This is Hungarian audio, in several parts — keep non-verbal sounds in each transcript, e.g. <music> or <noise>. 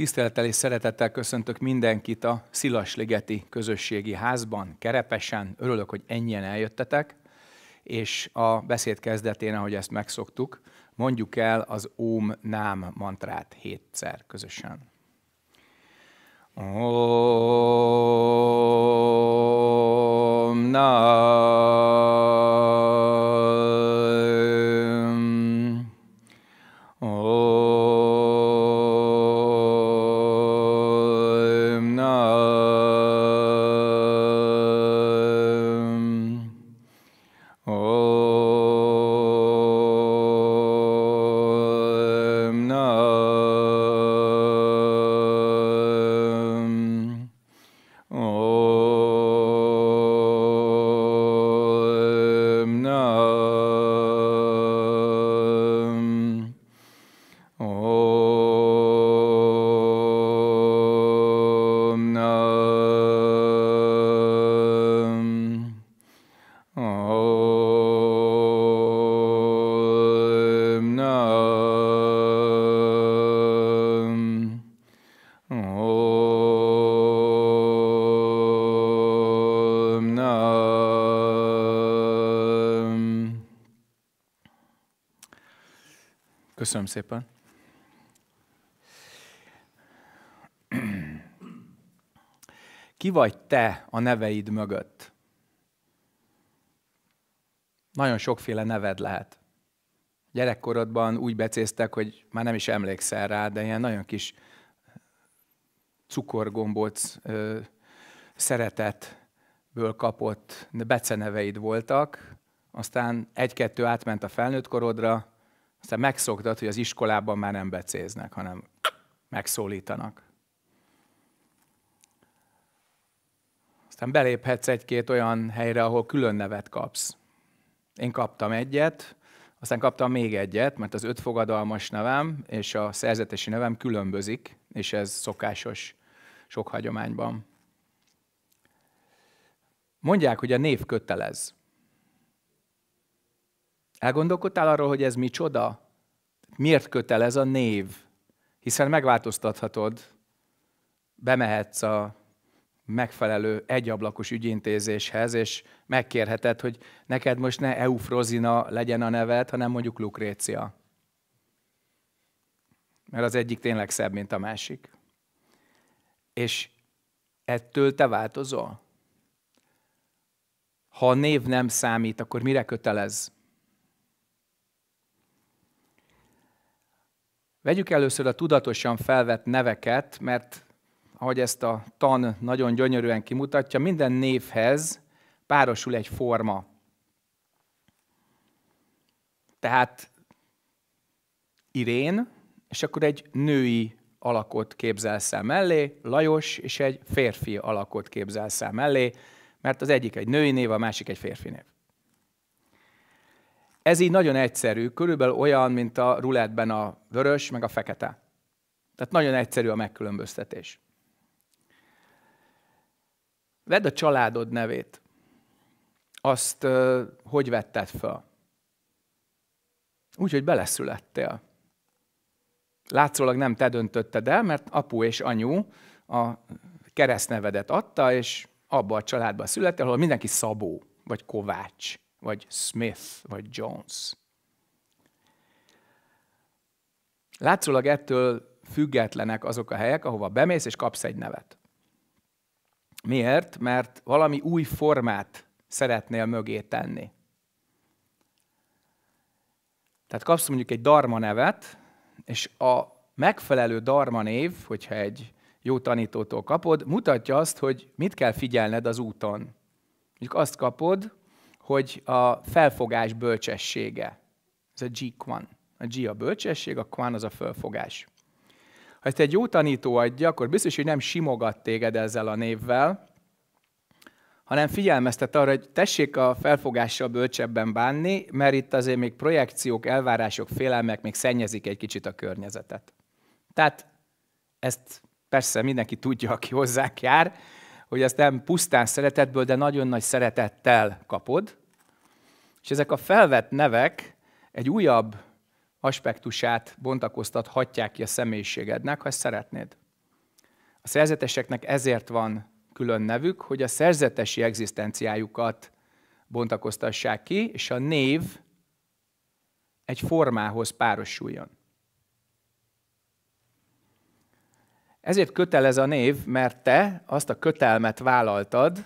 Tisztelettel és szeretettel köszöntök mindenkit a Szilasligeti Közösségi Házban, Kerepesen. Örülök, hogy ennyien eljöttetek, és a beszéd kezdetén, ahogy ezt megszoktuk, mondjuk el az Óm Nám mantrát hétszer közösen. Om Nam Köszönöm szépen. Ki vagy te a neveid mögött? Nagyon sokféle neved lehet. Gyerekkorodban úgy becéztek, hogy már nem is emlékszel rá, de ilyen nagyon kis cukorgombóc ö, szeretetből kapott beceneveid voltak, aztán egy-kettő átment a felnőtt korodra, te megszoktad, hogy az iskolában már nem becéznek, hanem megszólítanak. Aztán beléphetsz egy-két olyan helyre, ahol külön nevet kapsz. Én kaptam egyet, aztán kaptam még egyet, mert az öt fogadalmas nevem és a szerzetesi nevem különbözik, és ez szokásos sok hagyományban. Mondják, hogy a név kötelez. Elgondolkodtál arról, hogy ez micsoda? Miért kötelez a név? Hiszen megváltoztathatod, bemehetsz a megfelelő egyablakos ügyintézéshez, és megkérheted, hogy neked most ne Eufrozina legyen a neved, hanem mondjuk Lukrécia. Mert az egyik tényleg szebb, mint a másik. És ettől te változol? Ha a név nem számít, akkor mire kötelez? Vegyük először a tudatosan felvett neveket, mert ahogy ezt a tan nagyon gyönyörűen kimutatja, minden névhez párosul egy forma. Tehát Irén, és akkor egy női alakot képzelsz el mellé, Lajos, és egy férfi alakot képzelsz el mellé, mert az egyik egy női név, a másik egy férfi név. Ez így nagyon egyszerű, körülbelül olyan, mint a rulettben a vörös, meg a fekete. Tehát nagyon egyszerű a megkülönböztetés. Vedd a családod nevét. Azt uh, hogy vetted fel? Úgy, hogy beleszülettél. Látszólag nem te döntötted el, mert apu és anyu a keresztnevedet adta, és abba a családba születtél, ahol mindenki Szabó vagy Kovács vagy Smith, vagy Jones. Látszólag ettől függetlenek azok a helyek, ahova bemész és kapsz egy nevet. Miért? Mert valami új formát szeretnél mögé tenni. Tehát kapsz mondjuk egy darma nevet, és a megfelelő darma név, hogyha egy jó tanítótól kapod, mutatja azt, hogy mit kell figyelned az úton. Mondjuk azt kapod, hogy a felfogás bölcsessége. Ez a G-Kwan. A G a bölcsesség, a Kwan az a felfogás. Ha ezt egy jó tanító adja, akkor biztos, hogy nem simogat téged ezzel a névvel, hanem figyelmeztet arra, hogy tessék a felfogással bölcsebben bánni, mert itt azért még projekciók, elvárások, félelmek még szennyezik egy kicsit a környezetet. Tehát ezt persze mindenki tudja, aki hozzák jár, hogy ezt nem pusztán szeretetből, de nagyon nagy szeretettel kapod, és ezek a felvett nevek egy újabb aspektusát bontakoztathatják ki a személyiségednek, ha ezt szeretnéd. A szerzeteseknek ezért van külön nevük, hogy a szerzetesi egzisztenciájukat bontakoztassák ki, és a név egy formához párosuljon. Ezért kötelez a név, mert te azt a kötelmet vállaltad,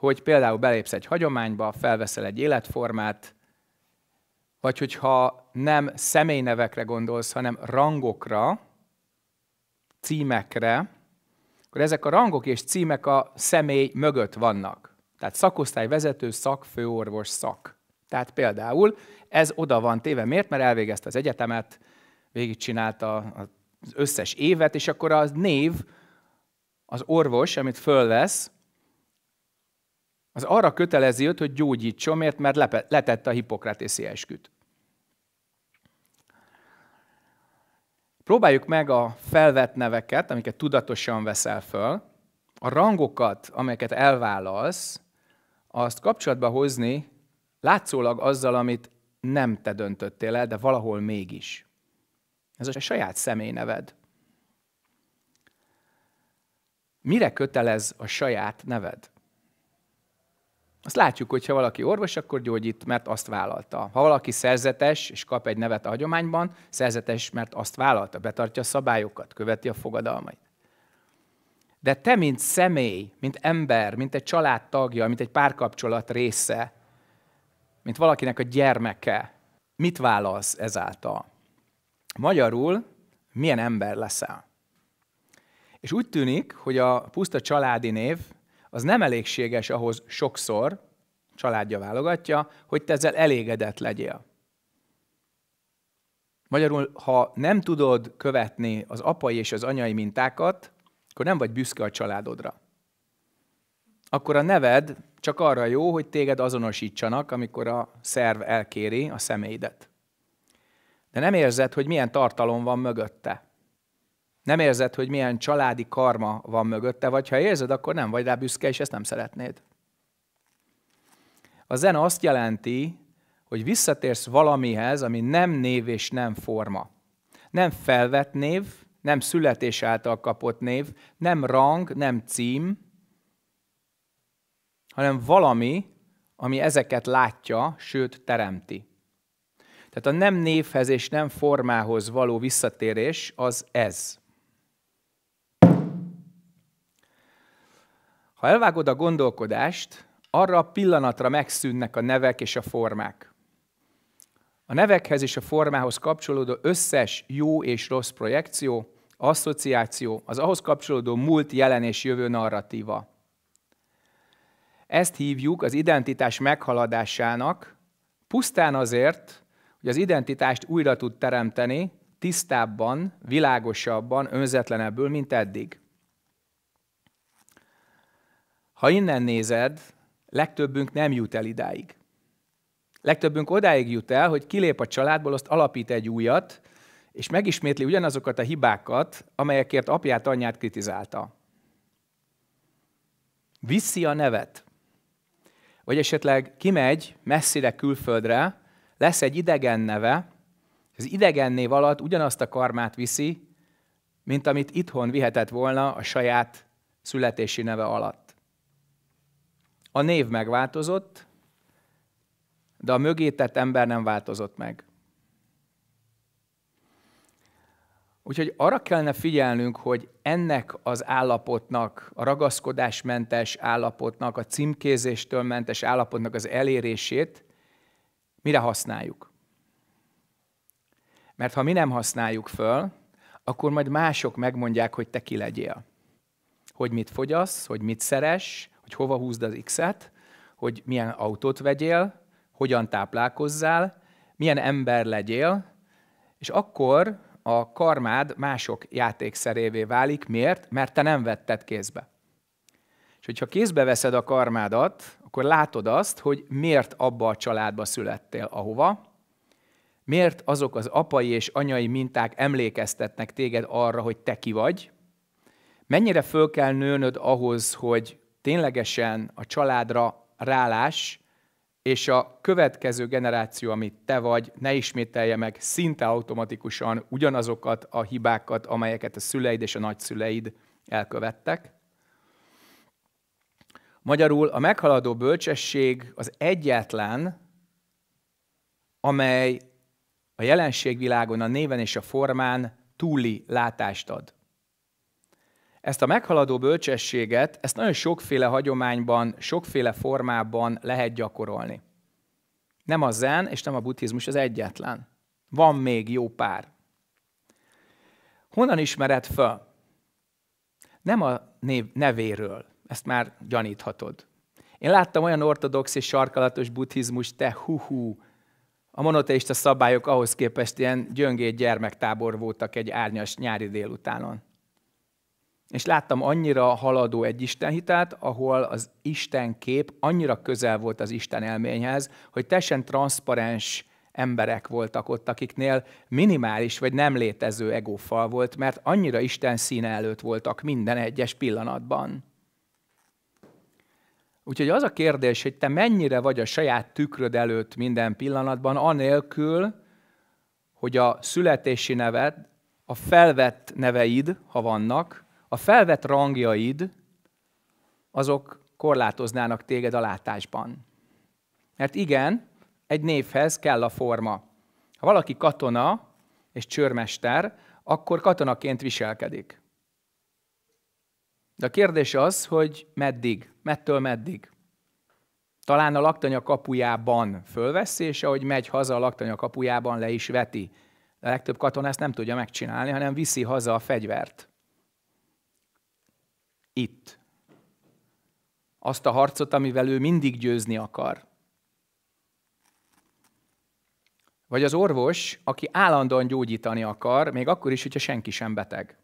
hogy például belépsz egy hagyományba, felveszel egy életformát, vagy hogyha nem személynevekre gondolsz, hanem rangokra, címekre, akkor ezek a rangok és címek a személy mögött vannak. Tehát szakosztályvezető, szak, főorvos, szak. Tehát például ez oda van téve. Miért? Mert elvégezte az egyetemet, végigcsinálta az összes évet, és akkor az név, az orvos, amit fölvesz, az arra kötelezi őt, hogy gyógyítson, mert, mert letette a hipokratészi esküt. Próbáljuk meg a felvett neveket, amiket tudatosan veszel föl, a rangokat, amelyeket elvállalsz, azt kapcsolatba hozni látszólag azzal, amit nem te döntöttél el, de valahol mégis. Ez a saját személyneved. Mire kötelez a saját neved? Azt látjuk, hogy ha valaki orvos, akkor gyógyít, mert azt vállalta. Ha valaki szerzetes, és kap egy nevet a hagyományban, szerzetes, mert azt vállalta, betartja a szabályokat, követi a fogadalmait. De te, mint személy, mint ember, mint egy család tagja, mint egy párkapcsolat része, mint valakinek a gyermeke, mit válasz ezáltal? Magyarul, milyen ember leszel? És úgy tűnik, hogy a puszta családi név az nem elégséges ahhoz sokszor, családja válogatja, hogy te ezzel elégedett legyél. Magyarul, ha nem tudod követni az apai és az anyai mintákat, akkor nem vagy büszke a családodra. Akkor a neved csak arra jó, hogy téged azonosítsanak, amikor a szerv elkéri a személyedet. De nem érzed, hogy milyen tartalom van mögötte. Nem érzed, hogy milyen családi karma van mögötte, vagy ha érzed, akkor nem vagy rá büszke, és ezt nem szeretnéd. A zen azt jelenti, hogy visszatérsz valamihez, ami nem név és nem forma. Nem felvett név, nem születés által kapott név, nem rang, nem cím, hanem valami, ami ezeket látja, sőt teremti. Tehát a nem névhez és nem formához való visszatérés az ez. Ha elvágod a gondolkodást, arra a pillanatra megszűnnek a nevek és a formák. A nevekhez és a formához kapcsolódó összes jó és rossz projekció, asszociáció, az ahhoz kapcsolódó múlt, jelen és jövő narratíva. Ezt hívjuk az identitás meghaladásának, pusztán azért, hogy az identitást újra tud teremteni, tisztábban, világosabban, önzetlenebből, mint eddig. Ha innen nézed, legtöbbünk nem jut el idáig. Legtöbbünk odáig jut el, hogy kilép a családból, azt alapít egy újat, és megismétli ugyanazokat a hibákat, amelyekért apját, anyját kritizálta. Viszi a nevet. Vagy esetleg kimegy messzire külföldre, lesz egy idegen neve, az idegen név alatt ugyanazt a karmát viszi, mint amit itthon vihetett volna a saját születési neve alatt. A név megváltozott, de a mögé tett ember nem változott meg. Úgyhogy arra kellene figyelnünk, hogy ennek az állapotnak, a ragaszkodásmentes állapotnak, a címkézéstől mentes állapotnak az elérését mire használjuk. Mert ha mi nem használjuk föl, akkor majd mások megmondják, hogy te ki legyél. Hogy mit fogyasz, hogy mit szeres, hogy hova húzd az X-et, hogy milyen autót vegyél, hogyan táplálkozzál, milyen ember legyél, és akkor a karmád mások játékszerévé válik. Miért? Mert te nem vetted kézbe. És hogyha kézbe veszed a karmádat, akkor látod azt, hogy miért abba a családba születtél, ahova, miért azok az apai és anyai minták emlékeztetnek téged arra, hogy te ki vagy, mennyire föl kell nőnöd ahhoz, hogy ténylegesen a családra rálás, és a következő generáció, amit te vagy, ne ismételje meg szinte automatikusan ugyanazokat a hibákat, amelyeket a szüleid és a nagyszüleid elkövettek. Magyarul a meghaladó bölcsesség az egyetlen, amely a jelenségvilágon a néven és a formán túli látást ad. Ezt a meghaladó bölcsességet, ezt nagyon sokféle hagyományban, sokféle formában lehet gyakorolni. Nem a zen és nem a buddhizmus az egyetlen. Van még jó pár. Honnan ismered föl? Nem a név, nevéről, ezt már gyaníthatod. Én láttam olyan ortodox és sarkalatos buddhizmus, te hú-hú, a monoteista szabályok ahhoz képest ilyen gyöngét gyermektábor voltak egy árnyas nyári délutánon. És láttam annyira haladó egy istenhitát, ahol az Isten kép annyira közel volt az Isten elményhez, hogy teljesen transzparens emberek voltak ott, akiknél minimális vagy nem létező egófal volt, mert annyira Isten színe előtt voltak minden egyes pillanatban. Úgyhogy az a kérdés, hogy te mennyire vagy a saját tükröd előtt minden pillanatban, anélkül, hogy a születési neved, a felvett neveid, ha vannak, a felvett rangjaid, azok korlátoznának téged a látásban. Mert igen, egy névhez kell a forma. Ha valaki katona és csőrmester, akkor katonaként viselkedik. De a kérdés az, hogy meddig, mettől meddig. Talán a laktanya kapujában fölveszi, és ahogy megy haza a laktanya kapujában le is veti. De a legtöbb katona ezt nem tudja megcsinálni, hanem viszi haza a fegyvert itt. Azt a harcot, amivel ő mindig győzni akar. Vagy az orvos, aki állandóan gyógyítani akar, még akkor is, hogyha senki sem beteg.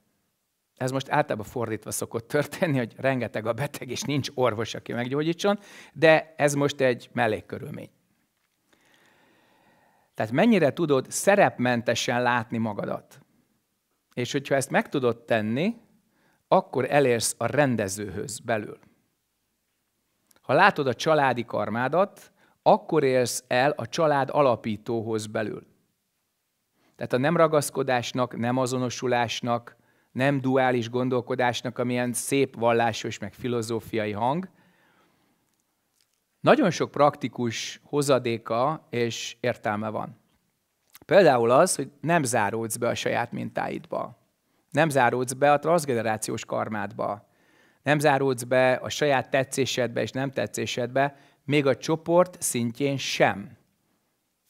Ez most általában fordítva szokott történni, hogy rengeteg a beteg, és nincs orvos, aki meggyógyítson, de ez most egy mellékkörülmény. Tehát mennyire tudod szerepmentesen látni magadat? És hogyha ezt meg tudod tenni, akkor elérsz a rendezőhöz belül. Ha látod a családi karmádat, akkor érsz el a család alapítóhoz belül. Tehát a nem ragaszkodásnak, nem azonosulásnak, nem duális gondolkodásnak, amilyen szép vallásos, meg filozófiai hang, nagyon sok praktikus hozadéka és értelme van. Például az, hogy nem záródsz be a saját mintáidba. Nem záródsz be a transzgenerációs karmádba. Nem záródsz be a saját tetszésedbe és nem tetszésedbe, még a csoport szintjén sem.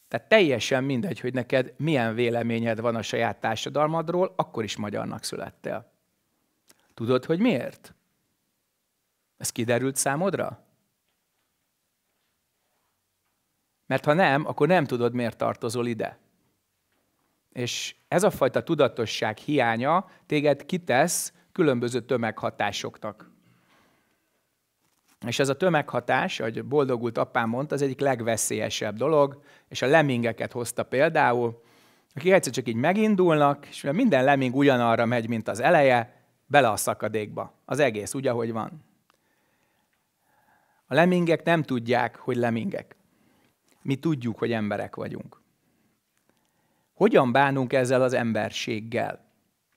Tehát teljesen mindegy, hogy neked milyen véleményed van a saját társadalmadról, akkor is magyarnak születtél. Tudod, hogy miért? Ez kiderült számodra? Mert ha nem, akkor nem tudod, miért tartozol ide. És ez a fajta tudatosság hiánya téged kitesz különböző tömeghatásoknak. És ez a tömeghatás, ahogy boldogult apám mondta, az egyik legveszélyesebb dolog, és a lemingeket hozta például, akik egyszer csak így megindulnak, és minden leming ugyanarra megy, mint az eleje, bele a szakadékba. Az egész úgy, ahogy van. A lemingek nem tudják, hogy lemingek. Mi tudjuk, hogy emberek vagyunk. Hogyan bánunk ezzel az emberséggel?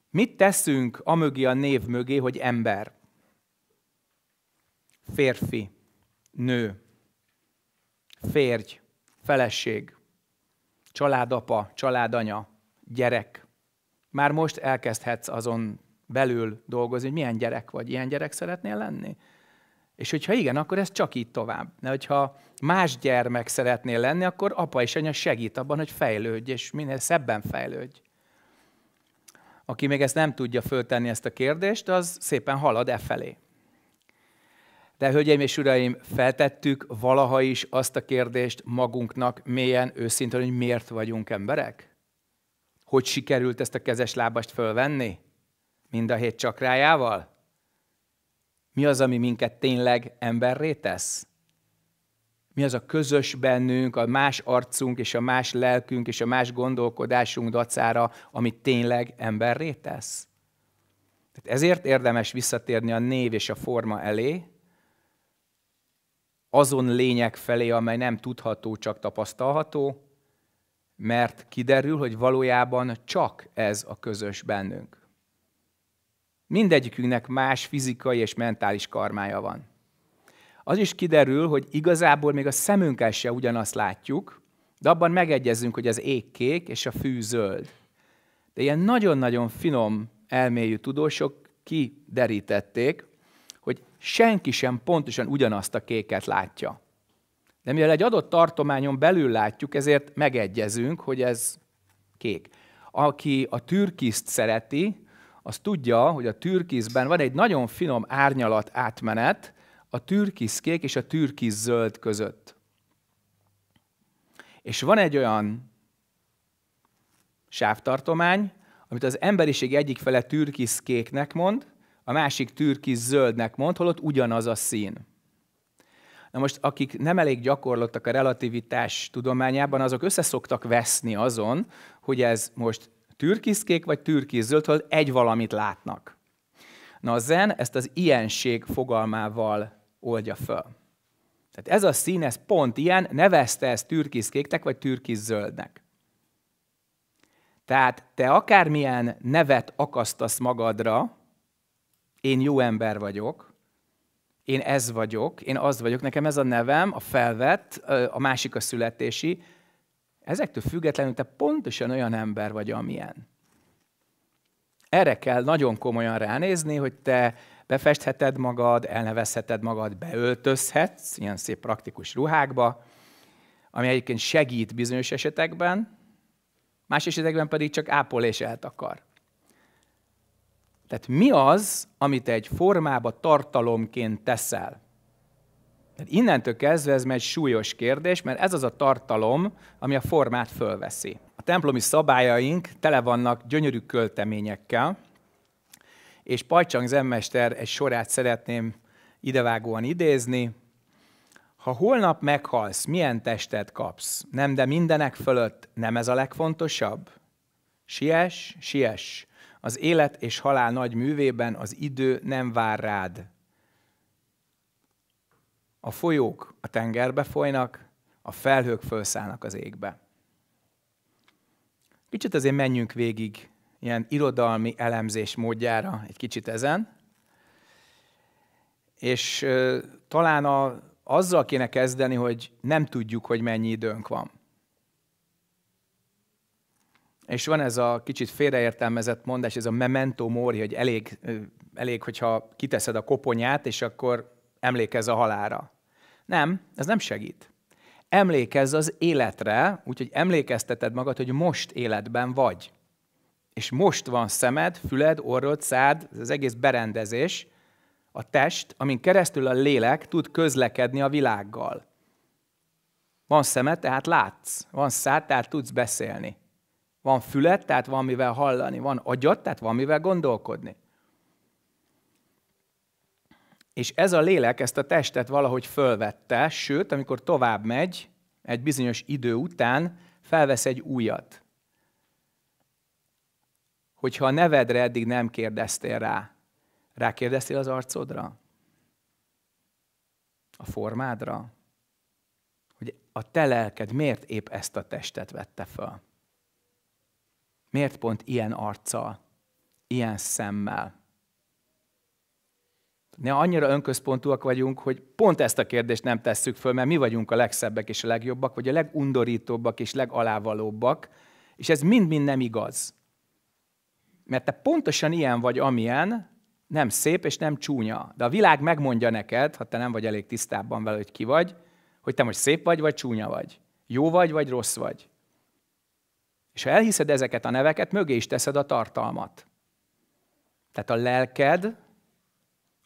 Mit teszünk amögé a név mögé, hogy ember? Férfi, nő, férj, feleség, családapa, családanya, gyerek. Már most elkezdhetsz azon belül dolgozni, hogy milyen gyerek vagy, ilyen gyerek szeretnél lenni? És hogyha igen, akkor ez csak így tovább. De hogyha más gyermek szeretnél lenni, akkor apa és anya segít abban, hogy fejlődj, és minél szebben fejlődj. Aki még ezt nem tudja föltenni ezt a kérdést, az szépen halad e felé. De hölgyeim és uraim, feltettük valaha is azt a kérdést magunknak mélyen, őszintén, hogy miért vagyunk emberek? Hogy sikerült ezt a kezes lábast fölvenni? Mind a hét csakrájával? Mi az, ami minket tényleg emberré tesz? Mi az a közös bennünk, a más arcunk és a más lelkünk és a más gondolkodásunk dacára, amit tényleg emberré tesz? Tehát ezért érdemes visszatérni a név és a forma elé, azon lények felé, amely nem tudható, csak tapasztalható, mert kiderül, hogy valójában csak ez a közös bennünk. Mindegyikünknek más fizikai és mentális karmája van. Az is kiderül, hogy igazából még a szemünkkel se ugyanazt látjuk, de abban megegyezünk, hogy az ég kék és a fű zöld. De ilyen nagyon-nagyon finom elmélyű tudósok kiderítették, hogy senki sem pontosan ugyanazt a kéket látja. De mivel egy adott tartományon belül látjuk, ezért megegyezünk, hogy ez kék. Aki a türkiszt szereti, az tudja, hogy a türkizben van egy nagyon finom árnyalat átmenet a türkiszkék és a zöld között. És van egy olyan sávtartomány, amit az emberiség egyik fele türkiszkéknek mond, a másik türkiz zöldnek mond, holott ugyanaz a szín. Na most, akik nem elég gyakorlottak a relativitás tudományában, azok összeszoktak veszni azon, hogy ez most türkiszkék vagy hogy egy valamit látnak. Na a zen ezt az ilyenség fogalmával oldja föl. Tehát ez a szín, ez pont ilyen, nevezte ezt türkiszkéknek vagy türkiszöldnek. Tehát te akármilyen nevet akasztasz magadra, én jó ember vagyok, én ez vagyok, én az vagyok, nekem ez a nevem, a felvett, a másik a születési, Ezektől függetlenül te pontosan olyan ember vagy, amilyen. Erre kell nagyon komolyan ránézni, hogy te befestheted magad, elnevezheted magad, beöltözhetsz ilyen szép praktikus ruhákba, ami egyébként segít bizonyos esetekben, más esetekben pedig csak ápol és eltakar. Tehát mi az, amit egy formába tartalomként teszel? Tehát innentől kezdve ez már egy súlyos kérdés, mert ez az a tartalom, ami a formát fölveszi. A templomi szabályaink tele vannak gyönyörű költeményekkel, és Pajcsang Zemmester egy sorát szeretném idevágóan idézni. Ha holnap meghalsz, milyen testet kapsz? Nem, de mindenek fölött nem ez a legfontosabb? Siess, siess! Az élet és halál nagy művében az idő nem vár rád. A folyók a tengerbe folynak, a felhők fölszállnak az égbe. Kicsit azért menjünk végig ilyen irodalmi elemzés módjára egy kicsit ezen, és ö, talán a, azzal kéne kezdeni, hogy nem tudjuk, hogy mennyi időnk van. És van ez a kicsit félreértelmezett mondás, ez a memento mori, hogy elég, elég hogyha kiteszed a koponyát, és akkor emlékezz a halára. Nem, ez nem segít. Emlékezz az életre, úgyhogy emlékezteted magad, hogy most életben vagy. És most van szemed, füled, orrod, szád, ez az egész berendezés, a test, amin keresztül a lélek tud közlekedni a világgal. Van szemed, tehát látsz. Van szád, tehát tudsz beszélni. Van füled, tehát van mivel hallani. Van agyad, tehát van mivel gondolkodni. És ez a lélek ezt a testet valahogy fölvette, sőt, amikor tovább megy, egy bizonyos idő után felvesz egy újat. Hogyha a nevedre eddig nem kérdeztél rá, rákérdeztél az arcodra? A formádra? Hogy a te lelked miért épp ezt a testet vette föl? Miért pont ilyen arccal, ilyen szemmel? Ne annyira önközpontúak vagyunk, hogy pont ezt a kérdést nem tesszük föl, mert mi vagyunk a legszebbek és a legjobbak, vagy a legundorítóbbak és legalávalóbbak, és ez mind-mind nem igaz. Mert te pontosan ilyen vagy, amilyen, nem szép és nem csúnya. De a világ megmondja neked, ha te nem vagy elég tisztában vele, hogy ki vagy, hogy te most szép vagy, vagy csúnya vagy. Jó vagy, vagy rossz vagy. És ha elhiszed ezeket a neveket, mögé is teszed a tartalmat. Tehát a lelked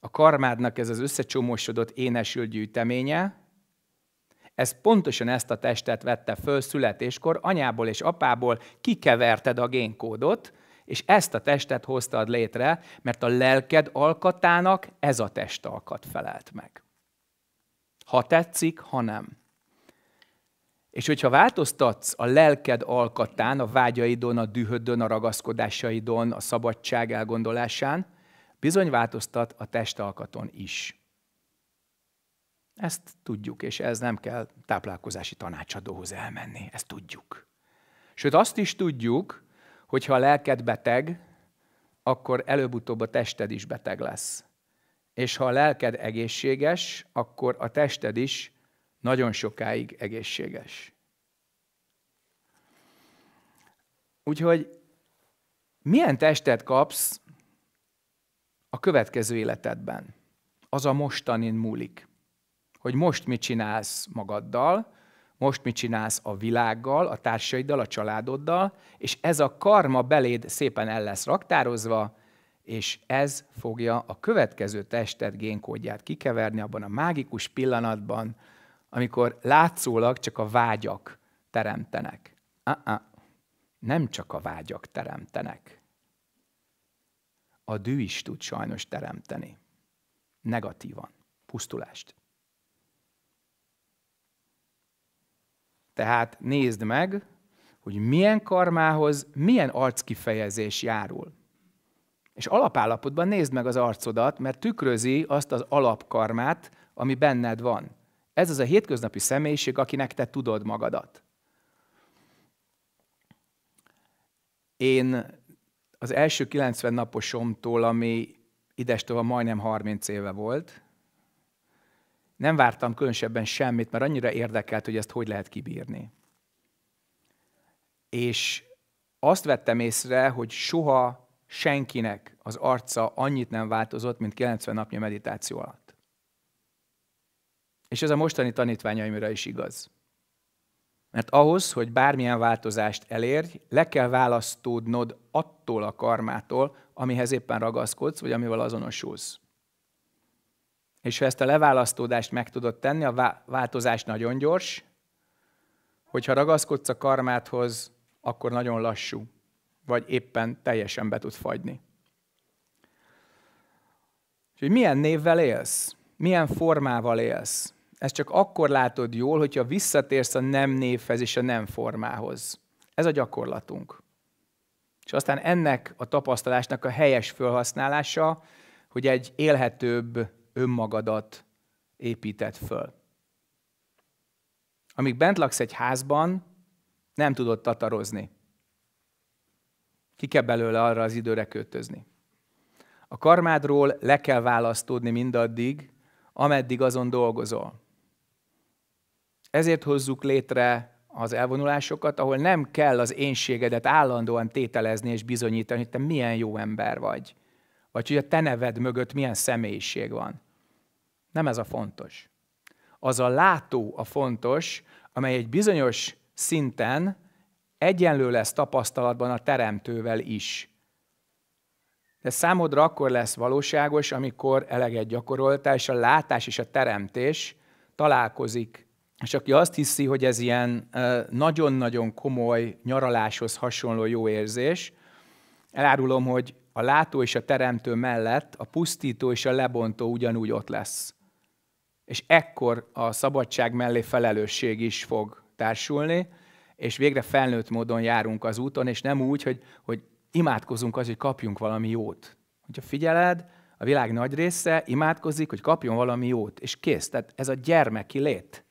a karmádnak ez az összecsomósodott énesül gyűjteménye, ez pontosan ezt a testet vette föl születéskor, anyából és apából kikeverted a génkódot, és ezt a testet hoztad létre, mert a lelked alkatának ez a testalkat felelt meg. Ha tetszik, ha nem. És hogyha változtatsz a lelked alkatán, a vágyaidon, a dühödön, a ragaszkodásaidon, a szabadság elgondolásán, bizony változtat a testalkaton is. Ezt tudjuk, és ez nem kell táplálkozási tanácsadóhoz elmenni. Ezt tudjuk. Sőt, azt is tudjuk, hogy ha a lelked beteg, akkor előbb-utóbb a tested is beteg lesz. És ha a lelked egészséges, akkor a tested is nagyon sokáig egészséges. Úgyhogy milyen testet kapsz, a következő életedben. Az a mostanin múlik. Hogy most mit csinálsz magaddal, most mit csinálsz a világgal, a társaiddal, a családoddal, és ez a karma beléd szépen el lesz raktározva, és ez fogja a következő tested génkódját kikeverni abban a mágikus pillanatban, amikor látszólag csak a vágyak teremtenek. Uh-uh. Nem csak a vágyak teremtenek a dű is tud sajnos teremteni. Negatívan. Pusztulást. Tehát nézd meg, hogy milyen karmához milyen arckifejezés járul. És alapállapotban nézd meg az arcodat, mert tükrözi azt az alapkarmát, ami benned van. Ez az a hétköznapi személyiség, akinek te tudod magadat. Én az első 90 naposomtól, ami idestől majdnem 30 éve volt, nem vártam különösebben semmit, mert annyira érdekelt, hogy ezt hogy lehet kibírni. És azt vettem észre, hogy soha senkinek az arca annyit nem változott, mint 90 napnyi meditáció alatt. És ez a mostani tanítványaimra is igaz. Mert ahhoz, hogy bármilyen változást elérj, le kell választódnod attól a karmától, amihez éppen ragaszkodsz, vagy amivel azonosulsz. És ha ezt a leválasztódást meg tudod tenni, a változás nagyon gyors, hogyha ragaszkodsz a karmáthoz, akkor nagyon lassú, vagy éppen teljesen be tud fagyni. És hogy milyen névvel élsz? Milyen formával élsz? Ezt csak akkor látod jól, hogyha visszatérsz a nem névhez és a nem formához. Ez a gyakorlatunk. És aztán ennek a tapasztalásnak a helyes felhasználása, hogy egy élhetőbb önmagadat épített föl. Amíg bent laksz egy házban, nem tudod tatarozni. Ki kell belőle arra az időre kötözni. A karmádról le kell választódni mindaddig, ameddig azon dolgozol. Ezért hozzuk létre az elvonulásokat, ahol nem kell az énségedet állandóan tételezni és bizonyítani, hogy te milyen jó ember vagy, vagy hogy a te neved mögött milyen személyiség van. Nem ez a fontos. Az a látó a fontos, amely egy bizonyos szinten egyenlő lesz tapasztalatban a teremtővel is. De számodra akkor lesz valóságos, amikor eleget gyakoroltál, és a látás és a teremtés találkozik és aki azt hiszi, hogy ez ilyen nagyon-nagyon komoly nyaraláshoz hasonló jó érzés, elárulom, hogy a látó és a teremtő mellett a pusztító és a lebontó ugyanúgy ott lesz. És ekkor a szabadság mellé felelősség is fog társulni, és végre felnőtt módon járunk az úton, és nem úgy, hogy, hogy imádkozunk az, hogy kapjunk valami jót. Hogyha figyeled, a világ nagy része imádkozik, hogy kapjon valami jót, és kész. Tehát ez a gyermeki lét.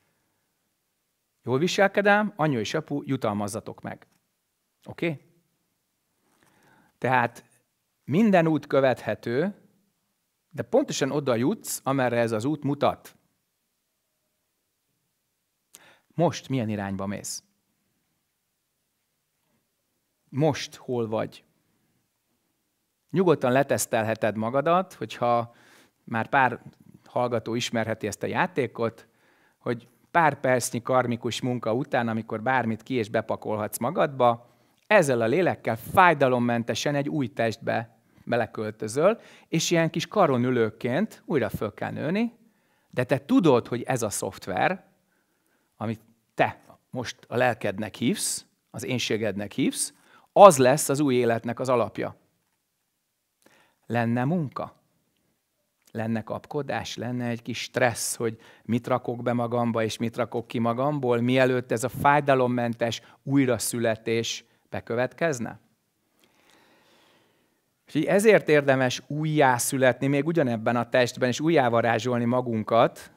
Jól viselkedem, anyu és apu, jutalmazzatok meg. Oké? Okay? Tehát minden út követhető, de pontosan oda jutsz, amerre ez az út mutat. Most milyen irányba mész? Most hol vagy? Nyugodtan letesztelheted magadat, hogyha már pár hallgató ismerheti ezt a játékot, hogy pár percnyi karmikus munka után, amikor bármit ki és bepakolhatsz magadba, ezzel a lélekkel fájdalommentesen egy új testbe beleköltözöl, és ilyen kis karonülőként újra föl kell nőni, de te tudod, hogy ez a szoftver, amit te most a lelkednek hívsz, az énségednek hívsz, az lesz az új életnek az alapja. Lenne munka lenne kapkodás, lenne egy kis stressz, hogy mit rakok be magamba, és mit rakok ki magamból, mielőtt ez a fájdalommentes újraszületés bekövetkezne? ezért érdemes újjászületni, még ugyanebben a testben, és újjávarázsolni magunkat,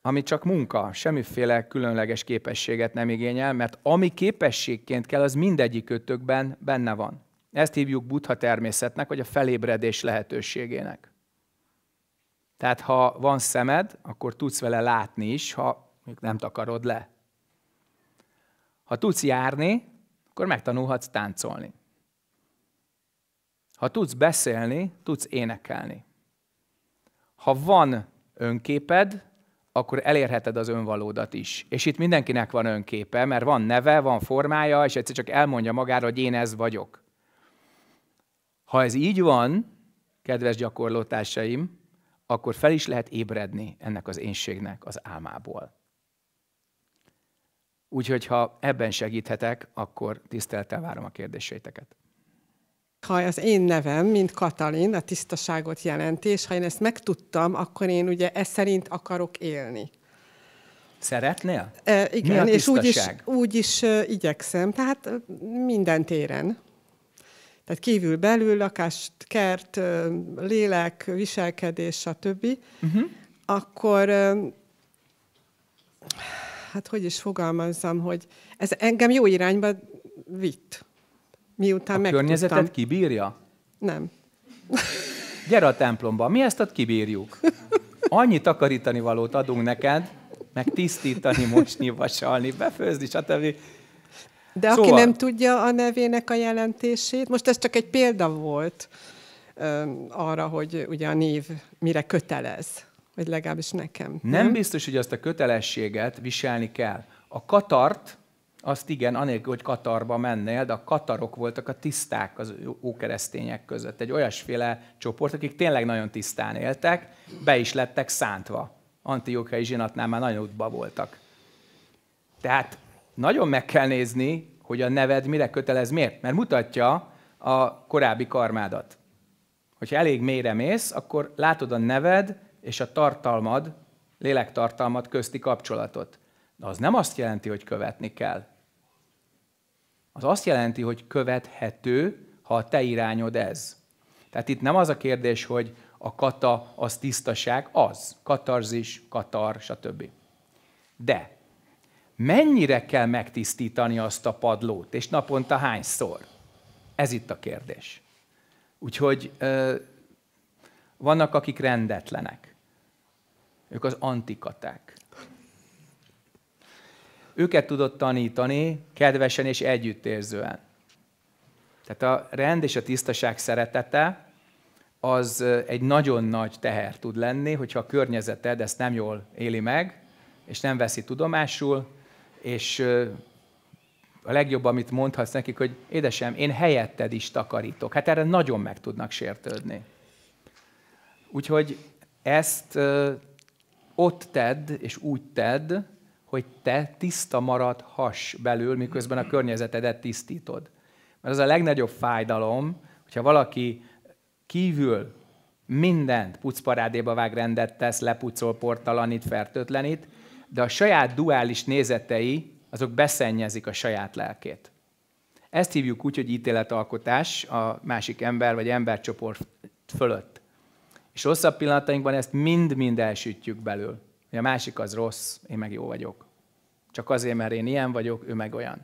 ami csak munka, semmiféle különleges képességet nem igényel, mert ami képességként kell, az mindegyik ötökben benne van. Ezt hívjuk buddha természetnek, vagy a felébredés lehetőségének. Tehát ha van szemed, akkor tudsz vele látni is, ha nem takarod le. Ha tudsz járni, akkor megtanulhatsz táncolni. Ha tudsz beszélni, tudsz énekelni. Ha van önképed, akkor elérheted az önvalódat is. És itt mindenkinek van önképe, mert van neve, van formája, és egyszer csak elmondja magára, hogy én ez vagyok. Ha ez így van, kedves gyakorlótársaim, akkor fel is lehet ébredni ennek az énségnek az álmából. Úgyhogy ha ebben segíthetek, akkor tiszteltel várom a kérdéseiteket. Ha az én nevem, mint Katalin, a tisztaságot jelenti, és ha én ezt megtudtam, akkor én ugye ez szerint akarok élni. Szeretnél? E, igen, Mi a és úgy is, úgy is igyekszem, tehát minden téren. Tehát kívül belül, lakást, kert, lélek, viselkedés, stb. Uh-huh. Akkor, hát hogy is fogalmazzam, hogy ez engem jó irányba vitt. Miután a megtudtam. környezetet kibírja? Nem. <laughs> Gyere a templomba, mi ezt ott kibírjuk. Annyi takarítani valót adunk neked, meg tisztítani, mosni, vasalni, befőzni, stb. De szóval... aki nem tudja a nevének a jelentését, most ez csak egy példa volt arra, hogy ugye a név mire kötelez, vagy legalábbis nekem. Nem, nem biztos, hogy azt a kötelességet viselni kell. A katart, azt igen, anélkül, hogy Katarba mennél, de a katarok voltak a tiszták az ókeresztények között. Egy olyasféle csoport, akik tényleg nagyon tisztán éltek, be is lettek szántva. Antiókai zsinatnál már nagyon útba voltak. Tehát nagyon meg kell nézni, hogy a neved mire kötelez, miért. Mert mutatja a korábbi karmádat. Hogyha elég mélyre mész, akkor látod a neved és a tartalmad, lélektartalmad közti kapcsolatot. De az nem azt jelenti, hogy követni kell. Az azt jelenti, hogy követhető, ha a te irányod ez. Tehát itt nem az a kérdés, hogy a kata az tisztaság, az. Katarzis, katar, stb. De mennyire kell megtisztítani azt a padlót, és naponta hányszor? Ez itt a kérdés. Úgyhogy ö, vannak, akik rendetlenek. Ők az antikaták. Őket tudott tanítani kedvesen és együttérzően. Tehát a rend és a tisztaság szeretete az egy nagyon nagy teher tud lenni, hogyha a környezeted ezt nem jól éli meg, és nem veszi tudomásul, és a legjobb, amit mondhatsz nekik, hogy édesem, én helyetted is takarítok. Hát erre nagyon meg tudnak sértődni. Úgyhogy ezt ott tedd, és úgy tedd, hogy te tiszta maradhass belül, miközben a környezetedet tisztítod. Mert az a legnagyobb fájdalom, hogyha valaki kívül mindent pucparádéba vág, rendet tesz, lepucol, portalanít, fertőtlenít, de a saját duális nézetei, azok beszennyezik a saját lelkét. Ezt hívjuk úgy, hogy ítéletalkotás a másik ember vagy embercsoport fölött. És rosszabb pillanatainkban ezt mind-mind elsütjük belül. Hogy a másik az rossz, én meg jó vagyok. Csak azért, mert én ilyen vagyok, ő meg olyan.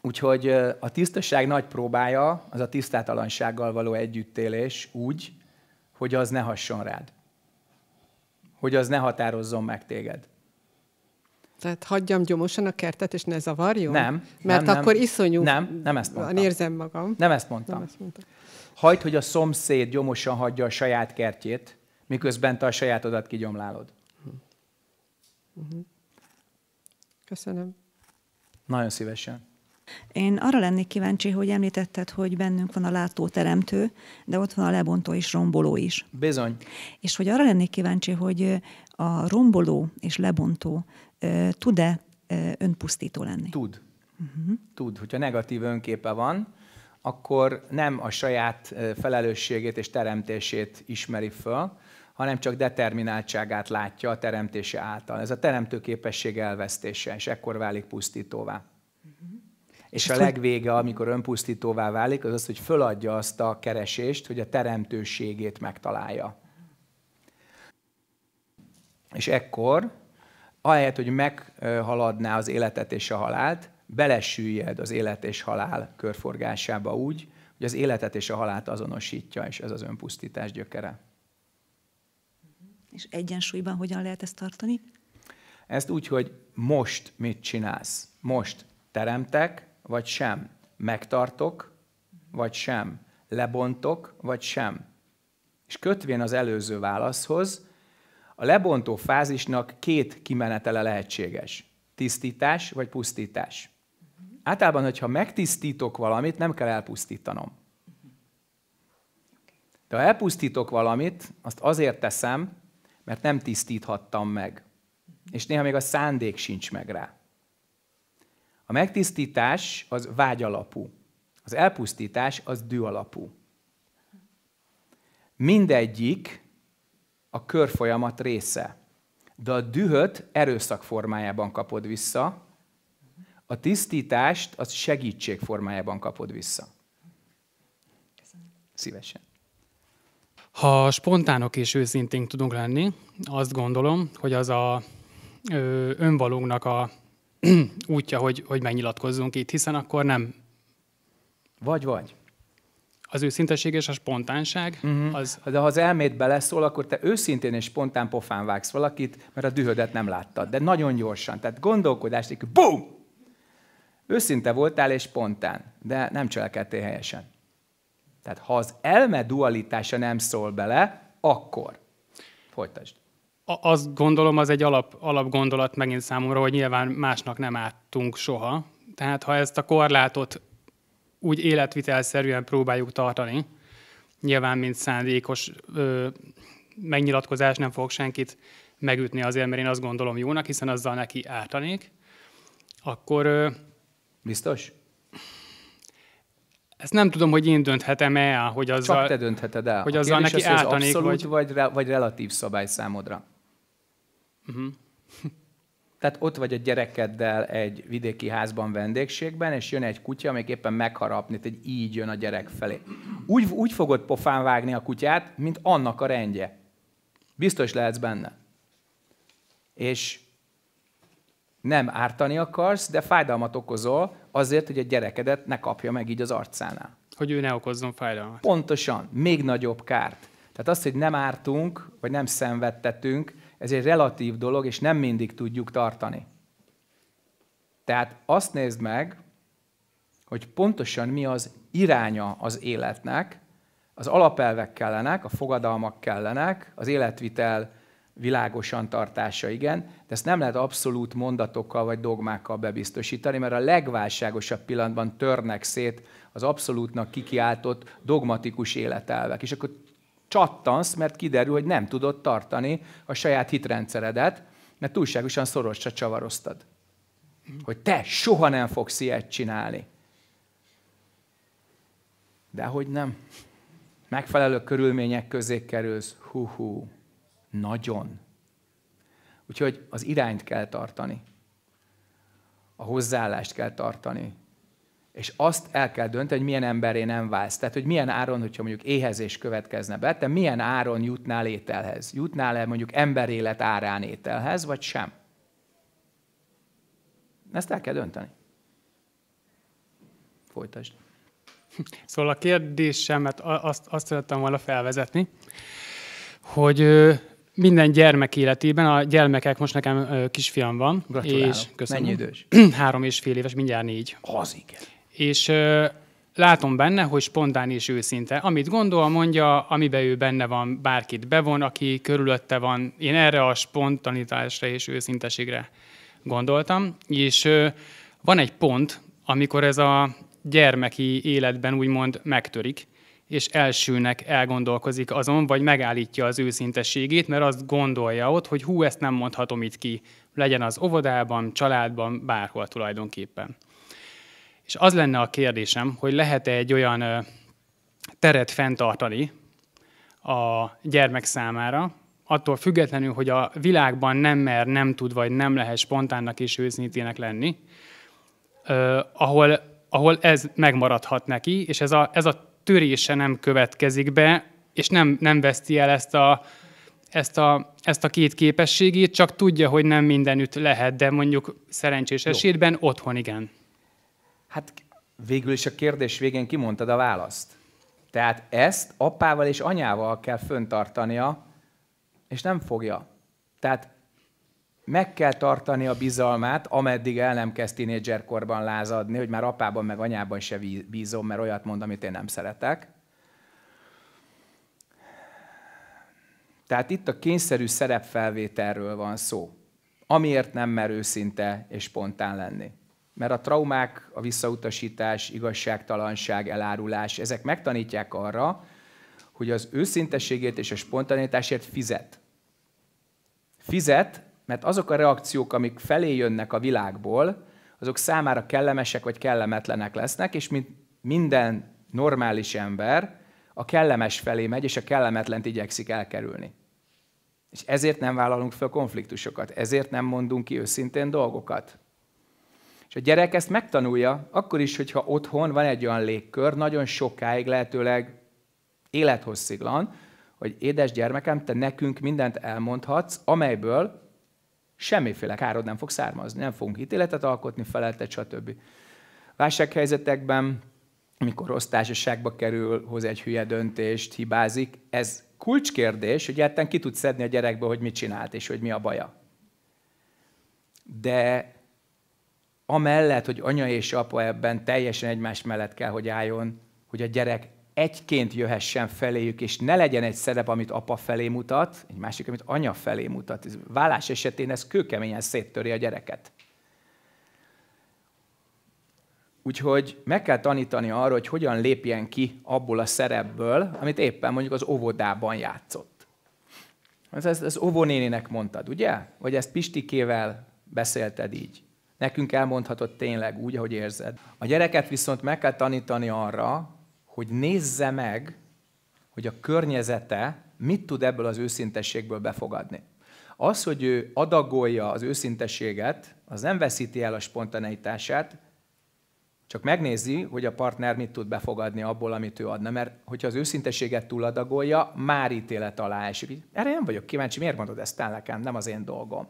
Úgyhogy a tisztaság nagy próbája az a tisztátalansággal való együttélés úgy, hogy az ne hasson rád hogy az ne határozzon meg téged. Tehát hagyjam gyomosan a kertet, és ne zavarjon? Nem. Mert nem, akkor nem. iszonyú. Nem, nem ezt mondtam. Érzem magam. Nem ezt mondtam. Nem ezt mondtam. Hagyd, hogy a szomszéd gyomosan hagyja a saját kertjét, miközben te a sajátodat kigyomlálod. Mhm. Mhm. Köszönöm. Nagyon szívesen. Én arra lennék kíváncsi, hogy említetted, hogy bennünk van a látóteremtő, de ott van a lebontó és romboló is. Bizony. És hogy arra lennék kíváncsi, hogy a romboló és lebontó tud-e önpusztító lenni? Tud. Uh-huh. Tud. Hogyha negatív önképe van, akkor nem a saját felelősségét és teremtését ismeri föl, hanem csak determináltságát látja a teremtése által. Ez a teremtő képesség elvesztése, és ekkor válik pusztítóvá. És a legvége, amikor önpusztítóvá válik, az az, hogy föladja azt a keresést, hogy a teremtőségét megtalálja. És ekkor, ahelyett, hogy meghaladná az életet és a halált, belesüljed az élet és halál körforgásába úgy, hogy az életet és a halált azonosítja, és ez az önpusztítás gyökere. És egyensúlyban hogyan lehet ezt tartani? Ezt úgy, hogy most mit csinálsz. Most teremtek, vagy sem? Megtartok, vagy sem? Lebontok, vagy sem? És kötvén az előző válaszhoz, a lebontó fázisnak két kimenetele lehetséges. Tisztítás vagy pusztítás. Általában, hogyha megtisztítok valamit, nem kell elpusztítanom. De ha elpusztítok valamit, azt azért teszem, mert nem tisztíthattam meg. És néha még a szándék sincs meg rá. A megtisztítás az alapú. Az elpusztítás az alapú. Mindegyik a körfolyamat része. De a dühöt erőszak formájában kapod vissza, a tisztítást az segítség formájában kapod vissza. Köszönöm. Szívesen. Ha spontánok és őszintén tudunk lenni, azt gondolom, hogy az a önvalónak a <clears throat> útja, hogy, hogy megnyilatkozzunk itt, hiszen akkor nem... Vagy-vagy az őszinteség és a spontánság. Uh-huh. Az... De ha az elmét beleszól, akkor te őszintén és spontán pofán vágsz valakit, mert a dühödet nem láttad. De nagyon gyorsan, tehát gondolkodás nélkül, bum! Őszinte voltál és spontán, de nem cselekedtél helyesen. Tehát ha az elme dualitása nem szól bele, akkor folytasd azt gondolom, az egy alap, gondolat, megint számomra, hogy nyilván másnak nem áttunk soha. Tehát ha ezt a korlátot úgy életvitelszerűen próbáljuk tartani, nyilván mint szándékos ö, megnyilatkozás nem fog senkit megütni azért, mert én azt gondolom jónak, hiszen azzal neki ártanék, akkor... Ö, Biztos? Ezt nem tudom, hogy én dönthetem el, hogy azzal... Csak te döntheted el. Hogy azzal neki az, ártanék, abszolút vagy... Vagy, re, vagy relatív szabály számodra? Uh-huh. Tehát ott vagy a gyerekeddel egy vidéki házban, vendégségben, és jön egy kutya, amely éppen megharapni, egy így jön a gyerek felé. Úgy, úgy fogod pofán vágni a kutyát, mint annak a rendje. Biztos lehetsz benne. És nem ártani akarsz, de fájdalmat okozol azért, hogy a gyerekedet ne kapja meg így az arcánál. Hogy ő ne okozzon fájdalmat. Pontosan, még nagyobb kárt. Tehát azt, hogy nem ártunk, vagy nem szenvedtetünk, ez egy relatív dolog, és nem mindig tudjuk tartani. Tehát azt nézd meg, hogy pontosan mi az iránya az életnek, az alapelvek kellenek, a fogadalmak kellenek, az életvitel világosan tartása, igen, de ezt nem lehet abszolút mondatokkal vagy dogmákkal bebiztosítani, mert a legválságosabb pillanatban törnek szét az abszolútnak kikiáltott dogmatikus életelvek. És akkor csattansz, mert kiderül, hogy nem tudod tartani a saját hitrendszeredet, mert túlságosan szorosra csavaroztad. Hogy te soha nem fogsz ilyet csinálni. De hogy nem. Megfelelő körülmények közé kerülsz. Hú-hú. Nagyon. Úgyhogy az irányt kell tartani. A hozzáállást kell tartani. És azt el kell dönteni, hogy milyen emberé nem válsz. Tehát, hogy milyen áron, hogyha mondjuk éhezés következne be, te milyen áron jutnál ételhez? Jutnál-e mondjuk emberélet árán ételhez, vagy sem? Ezt el kell dönteni. Folytasd. <laughs> Szóval a kérdésemet azt, azt szerettem volna felvezetni, hogy minden gyermek életében, a gyermekek, most nekem kisfiam van. Gratulálok. És köszönöm. Mennyi idős? <clears throat> Három és fél éves, mindjárt négy. Az igen. És látom benne, hogy spontán és őszinte. Amit gondol, mondja, amiben ő benne van, bárkit bevon, aki körülötte van. Én erre a spontanitásra és őszinteségre gondoltam. És van egy pont, amikor ez a gyermeki életben úgymond megtörik, és elsőnek elgondolkozik azon, vagy megállítja az őszintességét, mert azt gondolja ott, hogy hú, ezt nem mondhatom itt ki, legyen az óvodában, családban, bárhol tulajdonképpen. És az lenne a kérdésem, hogy lehet-e egy olyan teret fenntartani a gyermek számára, attól függetlenül, hogy a világban nem mer, nem tud, vagy nem lehet spontánnak és őszintének lenni, ahol, ahol ez megmaradhat neki, és ez a, ez a törése nem következik be, és nem, nem veszti el ezt a, ezt a, ezt a két képességét, csak tudja, hogy nem mindenütt lehet, de mondjuk szerencsés esetben otthon igen. Hát végül is a kérdés végén kimondtad a választ. Tehát ezt apával és anyával kell föntartania, és nem fogja. Tehát meg kell tartani a bizalmát, ameddig el nem kezd tínédzserkorban lázadni, hogy már apában meg anyában se bízom, mert olyat mond, amit én nem szeretek. Tehát itt a kényszerű szerepfelvételről van szó, amiért nem mer őszinte és spontán lenni. Mert a traumák, a visszautasítás, igazságtalanság, elárulás, ezek megtanítják arra, hogy az őszintességért és a spontanitásért fizet. Fizet, mert azok a reakciók, amik felé jönnek a világból, azok számára kellemesek vagy kellemetlenek lesznek, és mint minden normális ember a kellemes felé megy, és a kellemetlent igyekszik elkerülni. És ezért nem vállalunk fel konfliktusokat, ezért nem mondunk ki őszintén dolgokat. És a gyerek ezt megtanulja, akkor is, hogyha otthon van egy olyan légkör, nagyon sokáig, lehetőleg élethossziglan, hogy édes gyermekem, te nekünk mindent elmondhatsz, amelyből semmiféle károd nem fog származni, nem fogunk ítéletet alkotni, feleltet, stb. Válsághelyzetekben, amikor társaságba kerül, hoz egy hülye döntést, hibázik, ez kulcskérdés, hogy egyáltalán ki tudsz szedni a gyerekbe, hogy mit csinált és hogy mi a baja. De amellett, hogy anya és apa ebben teljesen egymás mellett kell, hogy álljon, hogy a gyerek egyként jöhessen feléjük, és ne legyen egy szerep, amit apa felé mutat, egy másik, amit anya felé mutat. Vállás esetén ez kőkeményen széttöri a gyereket. Úgyhogy meg kell tanítani arra, hogy hogyan lépjen ki abból a szerepből, amit éppen mondjuk az óvodában játszott. Ezt, az? óvónéninek mondtad, ugye? Vagy ezt Pistikével beszélted így. Nekünk elmondhatod tényleg úgy, ahogy érzed. A gyereket viszont meg kell tanítani arra, hogy nézze meg, hogy a környezete mit tud ebből az őszintességből befogadni. Az, hogy ő adagolja az őszintességet, az nem veszíti el a spontaneitását, csak megnézi, hogy a partner mit tud befogadni abból, amit ő adna. Mert hogyha az őszintességet túladagolja, már ítélet alá esik. Erre nem vagyok kíváncsi, miért mondod ezt el nekem, nem az én dolgom.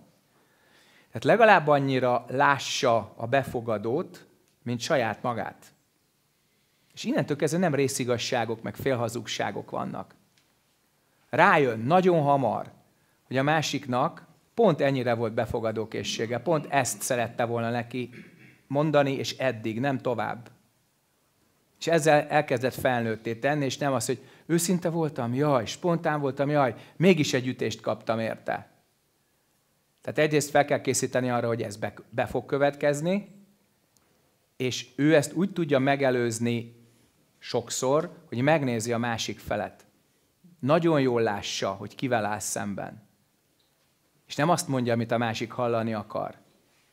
Tehát legalább annyira lássa a befogadót, mint saját magát. És innentől kezdve nem részigasságok, meg félhazugságok vannak. Rájön nagyon hamar, hogy a másiknak pont ennyire volt befogadókészsége, pont ezt szerette volna neki mondani, és eddig, nem tovább. És ezzel elkezdett felnőtté tenni, és nem az, hogy őszinte voltam, jaj, spontán voltam, jaj, mégis egy ütést kaptam érte. Tehát egyrészt fel kell készíteni arra, hogy ez be, be fog következni, és ő ezt úgy tudja megelőzni sokszor, hogy megnézi a másik felet. Nagyon jól lássa, hogy kivel áll szemben. És nem azt mondja, amit a másik hallani akar.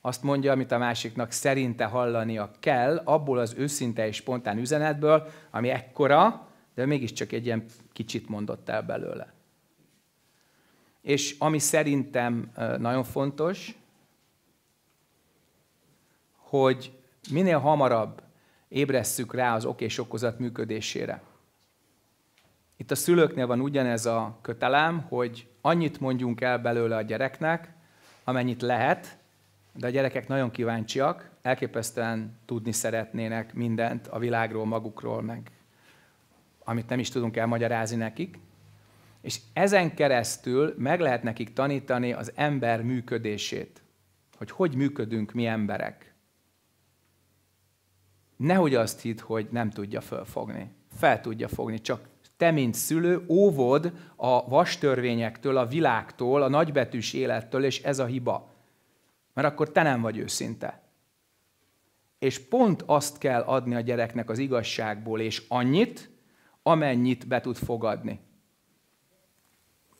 Azt mondja, amit a másiknak szerinte hallania kell, abból az őszinte és spontán üzenetből, ami ekkora, de mégiscsak egy ilyen kicsit mondott el belőle. És ami szerintem nagyon fontos, hogy minél hamarabb ébresszük rá az ok és okozat működésére. Itt a szülőknél van ugyanez a kötelem, hogy annyit mondjunk el belőle a gyereknek, amennyit lehet, de a gyerekek nagyon kíváncsiak, elképesztően tudni szeretnének mindent a világról, magukról, meg amit nem is tudunk elmagyarázni nekik. És ezen keresztül meg lehet nekik tanítani az ember működését, hogy hogy működünk mi emberek. Nehogy azt hidd, hogy nem tudja fölfogni. Fel tudja fogni, csak te, mint szülő, óvod a vastörvényektől, a világtól, a nagybetűs élettől, és ez a hiba. Mert akkor te nem vagy őszinte. És pont azt kell adni a gyereknek az igazságból, és annyit, amennyit be tud fogadni.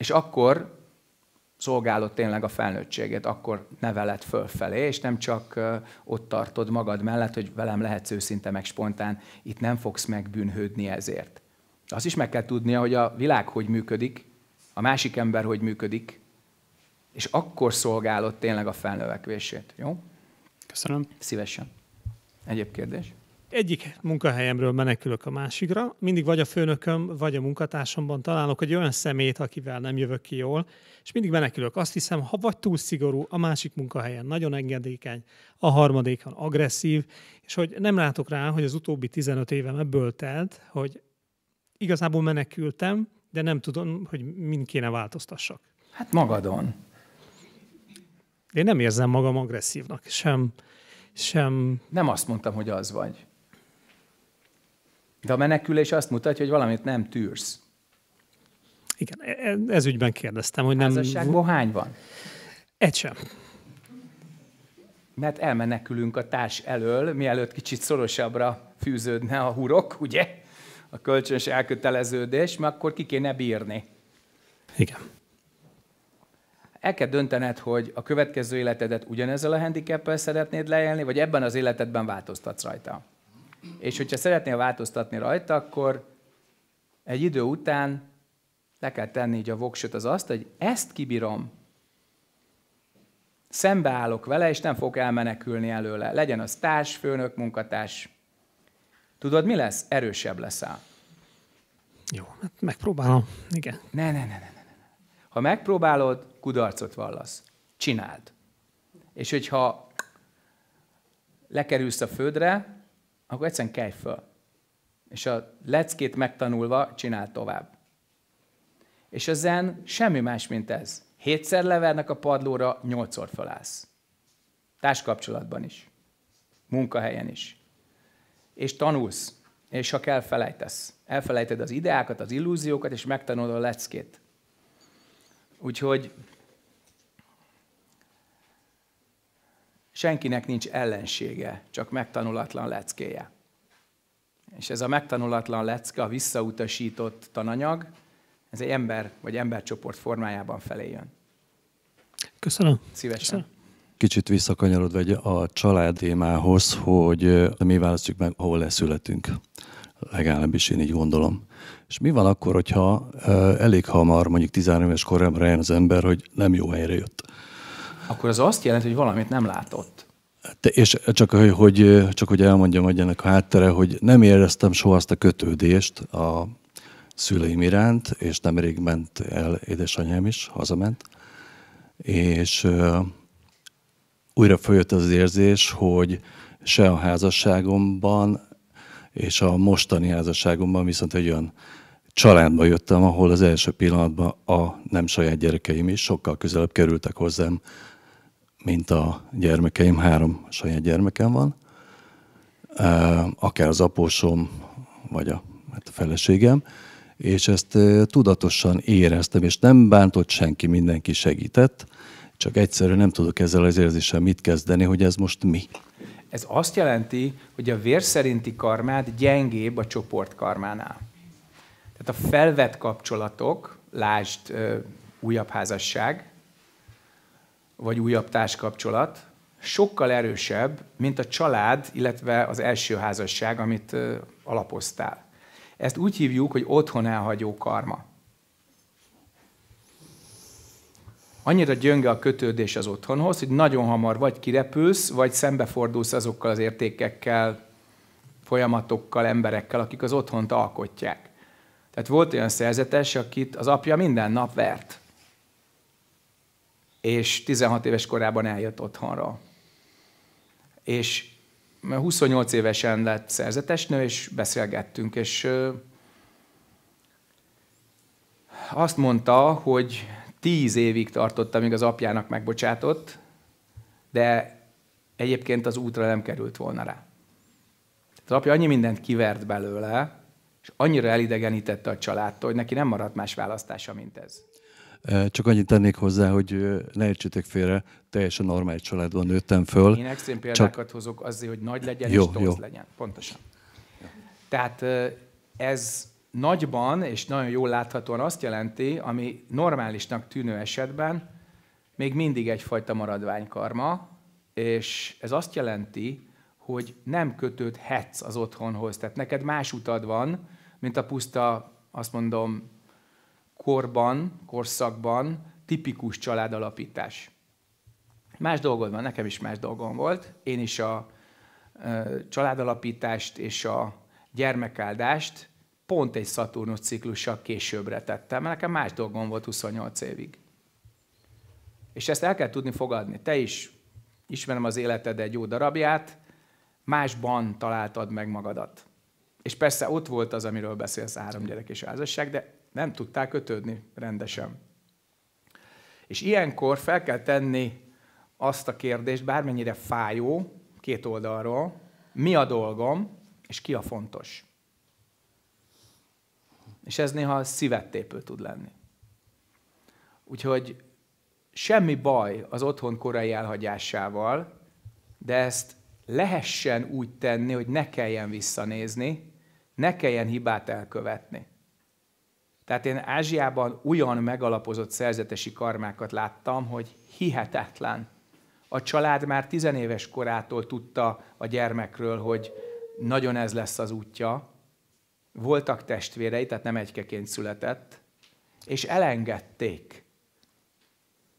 És akkor szolgálod tényleg a felnőttséget, akkor neveled fölfelé, és nem csak ott tartod magad mellett, hogy velem lehetsz őszinte meg spontán, itt nem fogsz megbűnhődni ezért. Azt is meg kell tudnia, hogy a világ hogy működik, a másik ember hogy működik, és akkor szolgálod tényleg a felnövekvését. Jó? Köszönöm. Szívesen. Egyéb kérdés? Egyik munkahelyemről menekülök a másikra, mindig vagy a főnököm, vagy a munkatársamban találok egy olyan szemét, akivel nem jövök ki jól, és mindig menekülök. Azt hiszem, ha vagy túl szigorú, a másik munkahelyen nagyon engedékeny, a harmadékon agresszív, és hogy nem látok rá, hogy az utóbbi 15 évem ebből telt, hogy igazából menekültem, de nem tudom, hogy mind kéne változtassak. Hát magadon. Én nem érzem magam agresszívnak, sem, sem... Nem azt mondtam, hogy az vagy. De a menekülés azt mutatja, hogy valamit nem tűrsz. Igen, e, e, ez ügyben kérdeztem, hogy nem... Házasságból hány van? Egy sem. Mert elmenekülünk a társ elől, mielőtt kicsit szorosabbra fűződne a hurok, ugye? A kölcsönös elköteleződés, mert akkor ki kéne bírni. Igen. El kell döntened, hogy a következő életedet ugyanezzel a handicappel szeretnéd leélni, vagy ebben az életedben változtatsz rajta. És hogyha szeretnél változtatni rajta, akkor egy idő után le kell tenni így a voksot az azt, hogy ezt kibírom, szembeállok vele, és nem fog elmenekülni előle. Legyen az társ, főnök, munkatárs. Tudod, mi lesz? Erősebb leszel. Jó, hát megpróbálom. Igen. Ne, ne, ne, ne, ne. Ha megpróbálod, kudarcot vallasz. Csináld. És hogyha lekerülsz a földre, akkor egyszerűen kelj föl. És a leckét megtanulva csinál tovább. És a zen semmi más, mint ez. Hétszer levernek a padlóra, nyolcszor fölállsz. Társkapcsolatban is. Munkahelyen is. És tanulsz. És ha kell, felejtesz. Elfelejted az ideákat, az illúziókat, és megtanulod a leckét. Úgyhogy senkinek nincs ellensége, csak megtanulatlan leckéje. És ez a megtanulatlan lecke, a visszautasított tananyag, ez egy ember vagy embercsoport formájában felé jön. Köszönöm. Szívesen. Köszönöm. Kicsit visszakanyarod vagy a család témához, hogy mi választjuk meg, ahol leszületünk. Legalábbis én így gondolom. És mi van akkor, hogyha elég hamar, mondjuk 13 éves korában rájön az ember, hogy nem jó helyre jött? akkor az azt jelenti, hogy valamit nem látott. Te, és csak hogy, csak hogy elmondjam, hogy ennek a háttere, hogy nem éreztem soha azt a kötődést a szüleim iránt, és nemrég ment el édesanyám is, hazament, és uh, újra följött az érzés, hogy se a házasságomban, és a mostani házasságomban viszont egy olyan családba jöttem, ahol az első pillanatban a nem saját gyerekeim is sokkal közelebb kerültek hozzám mint a gyermekeim, három saját gyermekem van, akár az apósom, vagy a, hát a feleségem, és ezt tudatosan éreztem, és nem bántott senki, mindenki segített, csak egyszerűen nem tudok ezzel az érzéssel mit kezdeni, hogy ez most mi. Ez azt jelenti, hogy a vér szerinti karmád gyengébb a csoport karmánál. Tehát a felvett kapcsolatok, lásd újabb házasság, vagy újabb társkapcsolat sokkal erősebb, mint a család, illetve az első házasság, amit alapoztál. Ezt úgy hívjuk, hogy otthon elhagyó karma. Annyira gyönge a kötődés az otthonhoz, hogy nagyon hamar vagy kirepülsz, vagy szembefordulsz azokkal az értékekkel, folyamatokkal, emberekkel, akik az otthont alkotják. Tehát volt olyan szerzetes, akit az apja minden nap vert és 16 éves korában eljött otthonra. És 28 évesen lett szerzetesnő, és beszélgettünk, és azt mondta, hogy 10 évig tartotta, míg az apjának megbocsátott, de egyébként az útra nem került volna rá. Az apja annyi mindent kivert belőle, és annyira elidegenítette a családtól, hogy neki nem maradt más választása, mint ez. Csak annyit tennék hozzá, hogy ne értsétek félre, teljesen normális családban nőttem föl. Én extrém példákat Csak... hozok azért, hogy nagy legyen jó, és jó. legyen. Pontosan. Jó. Tehát ez nagyban és nagyon jól láthatóan azt jelenti, ami normálisnak tűnő esetben még mindig egyfajta maradványkarma, és ez azt jelenti, hogy nem kötődhetsz az otthonhoz. Tehát neked más utad van, mint a puszta, azt mondom, korban, korszakban tipikus családalapítás. Más dolgod van, nekem is más dolgom volt. Én is a családalapítást és a gyermekáldást pont egy Saturnus ciklussal későbbre tettem, mert nekem más dolgom volt 28 évig. És ezt el kell tudni fogadni. Te is ismerem az életed egy jó darabját, másban találtad meg magadat. És persze ott volt az, amiről beszélsz, három gyerek és házasság, de nem tudták kötődni rendesen. És ilyenkor fel kell tenni azt a kérdést, bármennyire fájó, két oldalról, mi a dolgom, és ki a fontos. És ez néha szívettépő tud lenni. Úgyhogy semmi baj az otthon korai elhagyásával, de ezt lehessen úgy tenni, hogy ne kelljen visszanézni, ne kelljen hibát elkövetni. Tehát én Ázsiában olyan megalapozott szerzetesi karmákat láttam, hogy hihetetlen. A család már tizenéves korától tudta a gyermekről, hogy nagyon ez lesz az útja. Voltak testvérei, tehát nem egykeként született, és elengedték.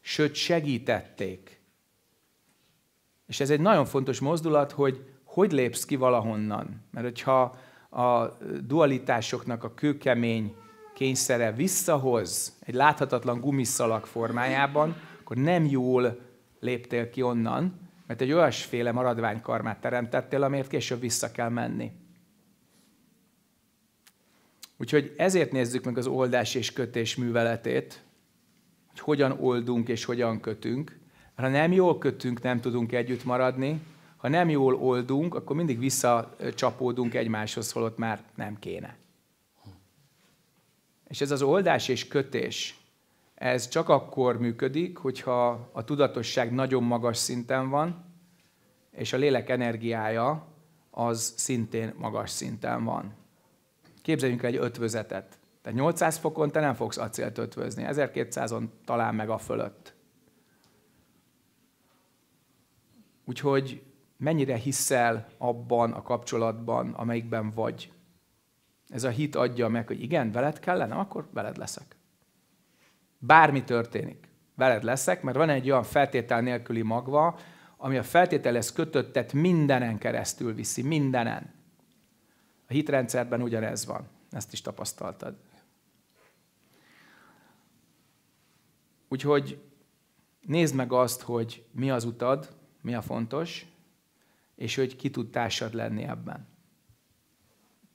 Sőt, segítették. És ez egy nagyon fontos mozdulat, hogy hogy lépsz ki valahonnan. Mert hogyha a dualitásoknak a kőkemény kényszere visszahoz egy láthatatlan gumiszalag formájában, akkor nem jól léptél ki onnan, mert egy olyasféle maradványkarmát teremtettél, amért később vissza kell menni. Úgyhogy ezért nézzük meg az oldás és kötés műveletét, hogy hogyan oldunk és hogyan kötünk. Mert ha nem jól kötünk, nem tudunk együtt maradni, ha nem jól oldunk, akkor mindig visszacsapódunk egymáshoz, holott már nem kéne. És ez az oldás és kötés, ez csak akkor működik, hogyha a tudatosság nagyon magas szinten van, és a lélek energiája az szintén magas szinten van. Képzeljünk egy ötvözetet. Te 800 fokon te nem fogsz acélt ötvözni, 1200-on talán meg a fölött. Úgyhogy mennyire hiszel abban a kapcsolatban, amelyikben vagy. Ez a hit adja meg, hogy igen, veled kellene, akkor veled leszek. Bármi történik, veled leszek, mert van egy olyan feltétel nélküli magva, ami a feltételhez kötöttet mindenen keresztül viszi, mindenen. A hitrendszerben ugyanez van. Ezt is tapasztaltad. Úgyhogy nézd meg azt, hogy mi az utad, mi a fontos, és hogy ki tud társad lenni ebben.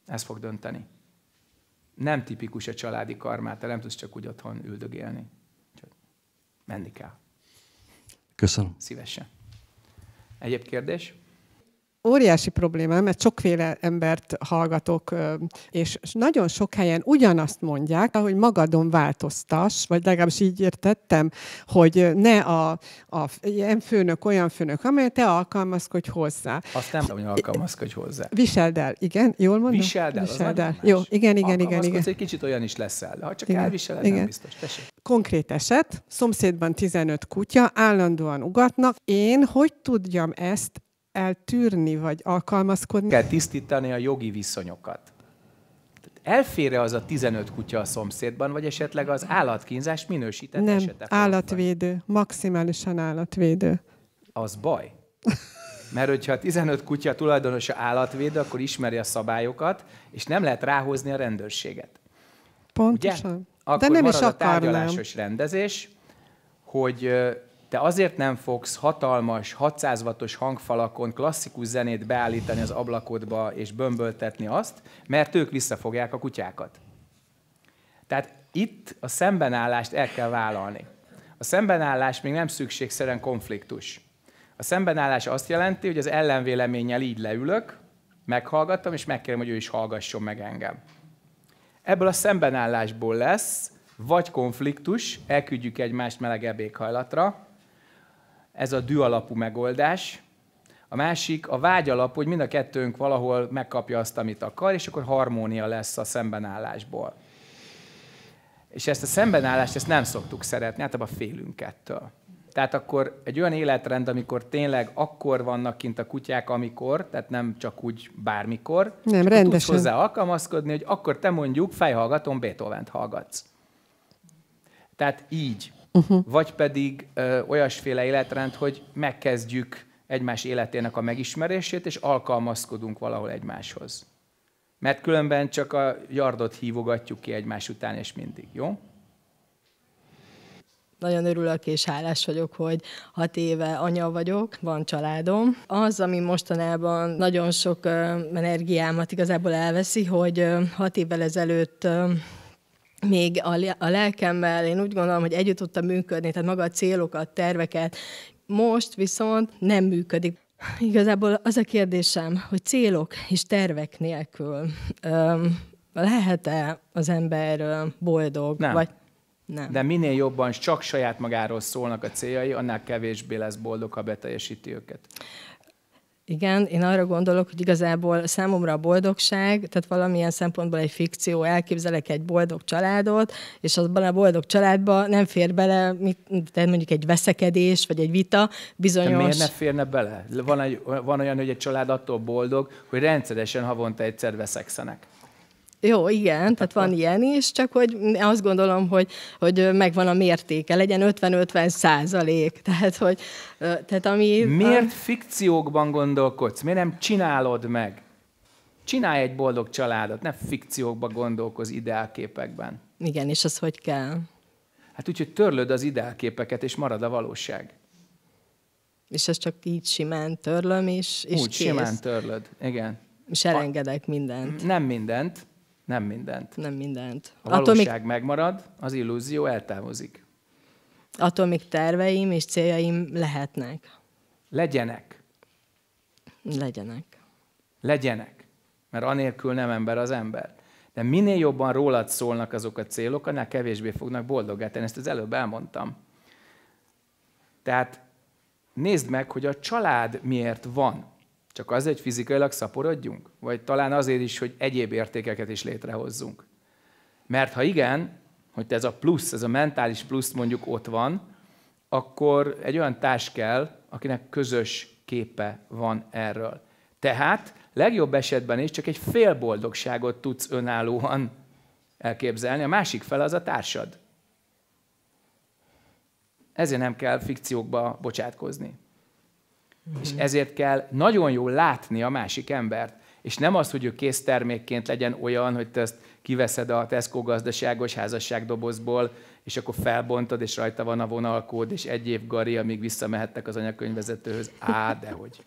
Ez fog dönteni. Nem tipikus a családi karmát, nem tudsz csak úgy otthon üldögélni. Csak menni kell. Köszönöm. Szívesen. Egyéb kérdés? óriási problémám, mert sokféle embert hallgatok, és nagyon sok helyen ugyanazt mondják, hogy magadon változtas, vagy legalábbis így értettem, hogy ne a, a ilyen főnök, olyan főnök, amely te alkalmazkodj hozzá. Azt nem tudom, hogy alkalmazkodj hozzá. Viseld el, igen, jól mondom? Viseld el, Viseld el. Jó, igen, igen, igen, igen. egy kicsit olyan is leszel, de ha csak igen, elviseled, igen. nem biztos. Tessék. Konkrét eset, szomszédban 15 kutya, állandóan ugatnak. Én hogy tudjam ezt eltűrni, vagy alkalmazkodni. Kell tisztítani a jogi viszonyokat. Elfére az a 15 kutya a szomszédban, vagy esetleg az állatkínzás minősített Nem, esete? állatvédő, maximálisan állatvédő. Az baj. Mert hogyha a 15 kutya tulajdonosa állatvédő, akkor ismeri a szabályokat, és nem lehet ráhozni a rendőrséget. Pontosan. Ugye? Akkor De nem marad is akarnám. a tárgyalásos rendezés, hogy te azért nem fogsz hatalmas, 600 wattos hangfalakon klasszikus zenét beállítani az ablakodba és bömböltetni azt, mert ők visszafogják a kutyákat. Tehát itt a szembenállást el kell vállalni. A szembenállás még nem szükségszerűen konfliktus. A szembenállás azt jelenti, hogy az ellenvéleménnyel így leülök, meghallgattam, és megkérem, hogy ő is hallgasson meg engem. Ebből a szembenállásból lesz vagy konfliktus, elküldjük egymást melegebb éghajlatra, ez a dű alapú megoldás. A másik a vágy alap, hogy mind a kettőnk valahol megkapja azt, amit akar, és akkor harmónia lesz a szembenállásból. És ezt a szembenállást ezt nem szoktuk szeretni, általában félünk ettől. Tehát akkor egy olyan életrend, amikor tényleg akkor vannak kint a kutyák, amikor, tehát nem csak úgy bármikor. Nem, rendesen. Tudsz hozzá alkalmazkodni, hogy akkor te mondjuk fejhallgatom, Beethoven-t hallgatsz. Tehát így uh-huh. vagy pedig ö, olyasféle életrend, hogy megkezdjük egymás életének a megismerését, és alkalmazkodunk valahol egymáshoz. Mert különben csak a jardot hívogatjuk ki egymás után, és mindig, jó? Nagyon örülök és hálás vagyok, hogy hat éve anya vagyok, van családom. Az, ami mostanában nagyon sok energiámat igazából elveszi, hogy hat évvel ezelőtt még a, a lelkemmel én úgy gondolom, hogy együtt tudtam működni, tehát maga a célokat, terveket. Most viszont nem működik. Igazából az a kérdésem, hogy célok és tervek nélkül öm, lehet-e az ember boldog? Nem. Vagy nem. De minél jobban csak saját magáról szólnak a céljai, annál kevésbé lesz boldog, ha beteljesíti őket. Igen, én arra gondolok, hogy igazából számomra a boldogság, tehát valamilyen szempontból egy fikció, elképzelek egy boldog családot, és abban a boldog családba nem fér bele, mit, tehát mondjuk egy veszekedés, vagy egy vita bizonyos... De miért ne férne bele? Van, egy, van olyan, hogy egy család attól boldog, hogy rendszeresen havonta egyszer veszekszenek. Jó, igen, tehát van ilyen is, csak hogy azt gondolom, hogy, hogy megvan a mértéke, legyen 50-50 százalék. <laughs> Tehát, hogy, tehát ami... Miért a... fikciókban gondolkodsz? Miért nem csinálod meg? Csinálj egy boldog családot, ne fikciókban gondolkoz ideálképekben. Igen, és az hogy kell? Hát úgy, hogy törlöd az ideálképeket, és marad a valóság. És ezt csak így simán törlöm, és, és Úgy kész. simán törlöd, igen. És elengedek mindent. Nem mindent, nem mindent. Nem mindent. A valóság Attól megmarad, az illúzió eltávozik. Attól még terveim és céljaim lehetnek. Legyenek. Legyenek. Legyenek. Mert anélkül nem ember az ember. De minél jobban rólad szólnak azok a célok, annál kevésbé fognak boldogá tenni. Ezt az előbb elmondtam. Tehát nézd meg, hogy a család miért van. Csak azért, hogy fizikailag szaporodjunk? Vagy talán azért is, hogy egyéb értékeket is létrehozzunk? Mert ha igen, hogy ez a plusz, ez a mentális plusz mondjuk ott van, akkor egy olyan társ kell, akinek közös képe van erről. Tehát legjobb esetben is csak egy fél boldogságot tudsz önállóan elképzelni, a másik fel az a társad. Ezért nem kell fikciókba bocsátkozni. Mm-hmm. És mhm. ezért kell nagyon jól látni a másik embert. És nem az, hogy ő késztermékként legyen olyan, hogy te ezt kiveszed a Tesco gazdaságos házasságdobozból, és akkor felbontod, és rajta van a vonalkód, és egy év gari, amíg visszamehettek az anyakönyvvezetőhöz. Á, dehogy.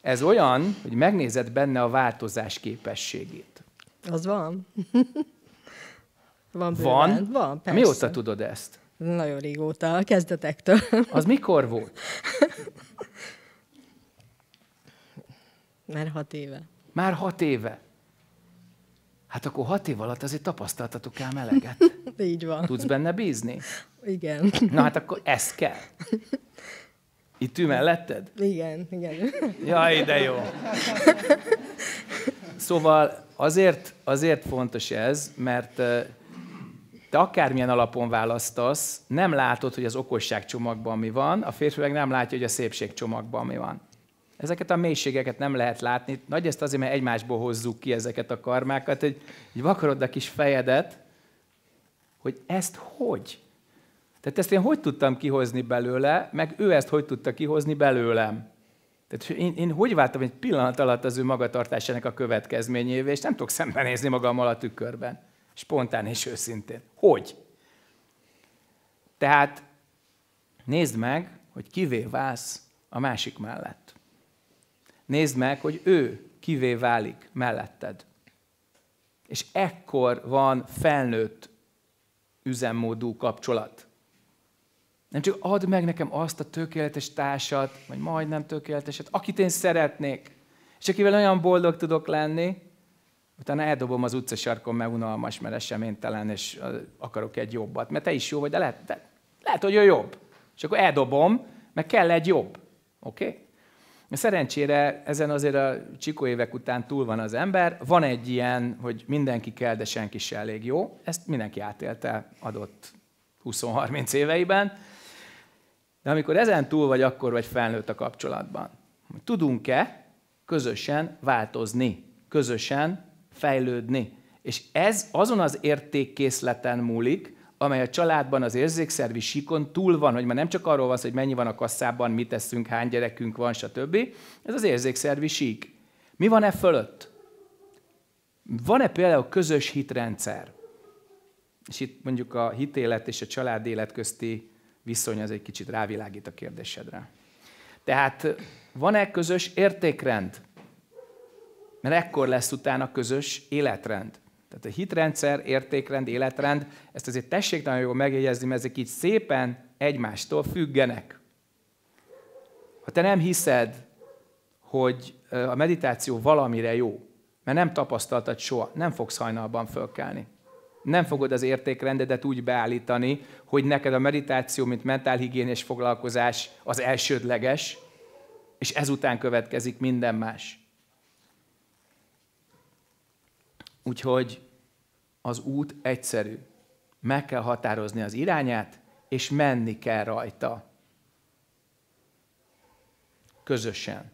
Ez olyan, hogy megnézed benne a változás képességét. Az van. van, van? Van, persze. Mióta tudod ezt? Nagyon régóta, a kezdetektől. az mikor volt? <laughs> Már hat éve. Már hat éve. Hát akkor hat év alatt azért tapasztaltatok el meleget. <laughs> Így van. Tudsz benne bízni? Igen. Na hát akkor ez kell. Itt ő melletted? Igen, igen. Jaj, de jó. Szóval azért, azért fontos ez, mert te akármilyen alapon választasz, nem látod, hogy az okosság csomagban mi van, a férfi meg nem látja, hogy a szépség csomagban mi van ezeket a mélységeket nem lehet látni. Nagy ezt azért, mert egymásból hozzuk ki ezeket a karmákat, hogy, hogy vakarod a kis fejedet, hogy ezt hogy? Tehát ezt én hogy tudtam kihozni belőle, meg ő ezt hogy tudta kihozni belőlem? Tehát én, én hogy váltam egy pillanat alatt az ő magatartásának a következményévé, és nem tudok szembenézni magammal a tükörben. Spontán és őszintén. Hogy? Tehát nézd meg, hogy kivé válsz a másik mellett. Nézd meg, hogy ő kivé válik melletted. És ekkor van felnőtt üzemmódú kapcsolat. Nem csak add meg nekem azt a tökéletes társat, vagy majdnem tökéleteset, akit én szeretnék, és akivel olyan boldog tudok lenni, utána eldobom az utcasarkon, mert unalmas, mert eseménytelen, és akarok egy jobbat. Mert te is jó vagy, de lehet, de lehet hogy ő jobb. És akkor eldobom, mert kell egy jobb. Oké? Okay? Szerencsére ezen azért a csikó évek után túl van az ember. Van egy ilyen, hogy mindenki kell, de senki se elég jó. Ezt mindenki átélte adott 20-30 éveiben. De amikor ezen túl vagy, akkor vagy felnőtt a kapcsolatban. Tudunk-e közösen változni, közösen fejlődni? És ez azon az értékkészleten múlik, amely a családban az érzékszervi sikon túl van, hogy már nem csak arról van hogy mennyi van a kasszában, mit teszünk, hány gyerekünk van, stb. Ez az érzékszervi sík. Mi van e fölött? Van-e például közös hitrendszer? És itt mondjuk a hitélet és a család élet közti viszony az egy kicsit rávilágít a kérdésedre. Tehát van-e közös értékrend? Mert ekkor lesz utána közös életrend. Tehát a hitrendszer, értékrend, életrend, ezt azért tessék nagyon jól megjegyezni, mert ezek így szépen egymástól függenek. Ha te nem hiszed, hogy a meditáció valamire jó, mert nem tapasztaltad soha, nem fogsz hajnalban fölkelni. Nem fogod az értékrendedet úgy beállítani, hogy neked a meditáció, mint mentálhigiénés foglalkozás az elsődleges, és ezután következik minden más. Úgyhogy az út egyszerű. Meg kell határozni az irányát, és menni kell rajta. Közösen.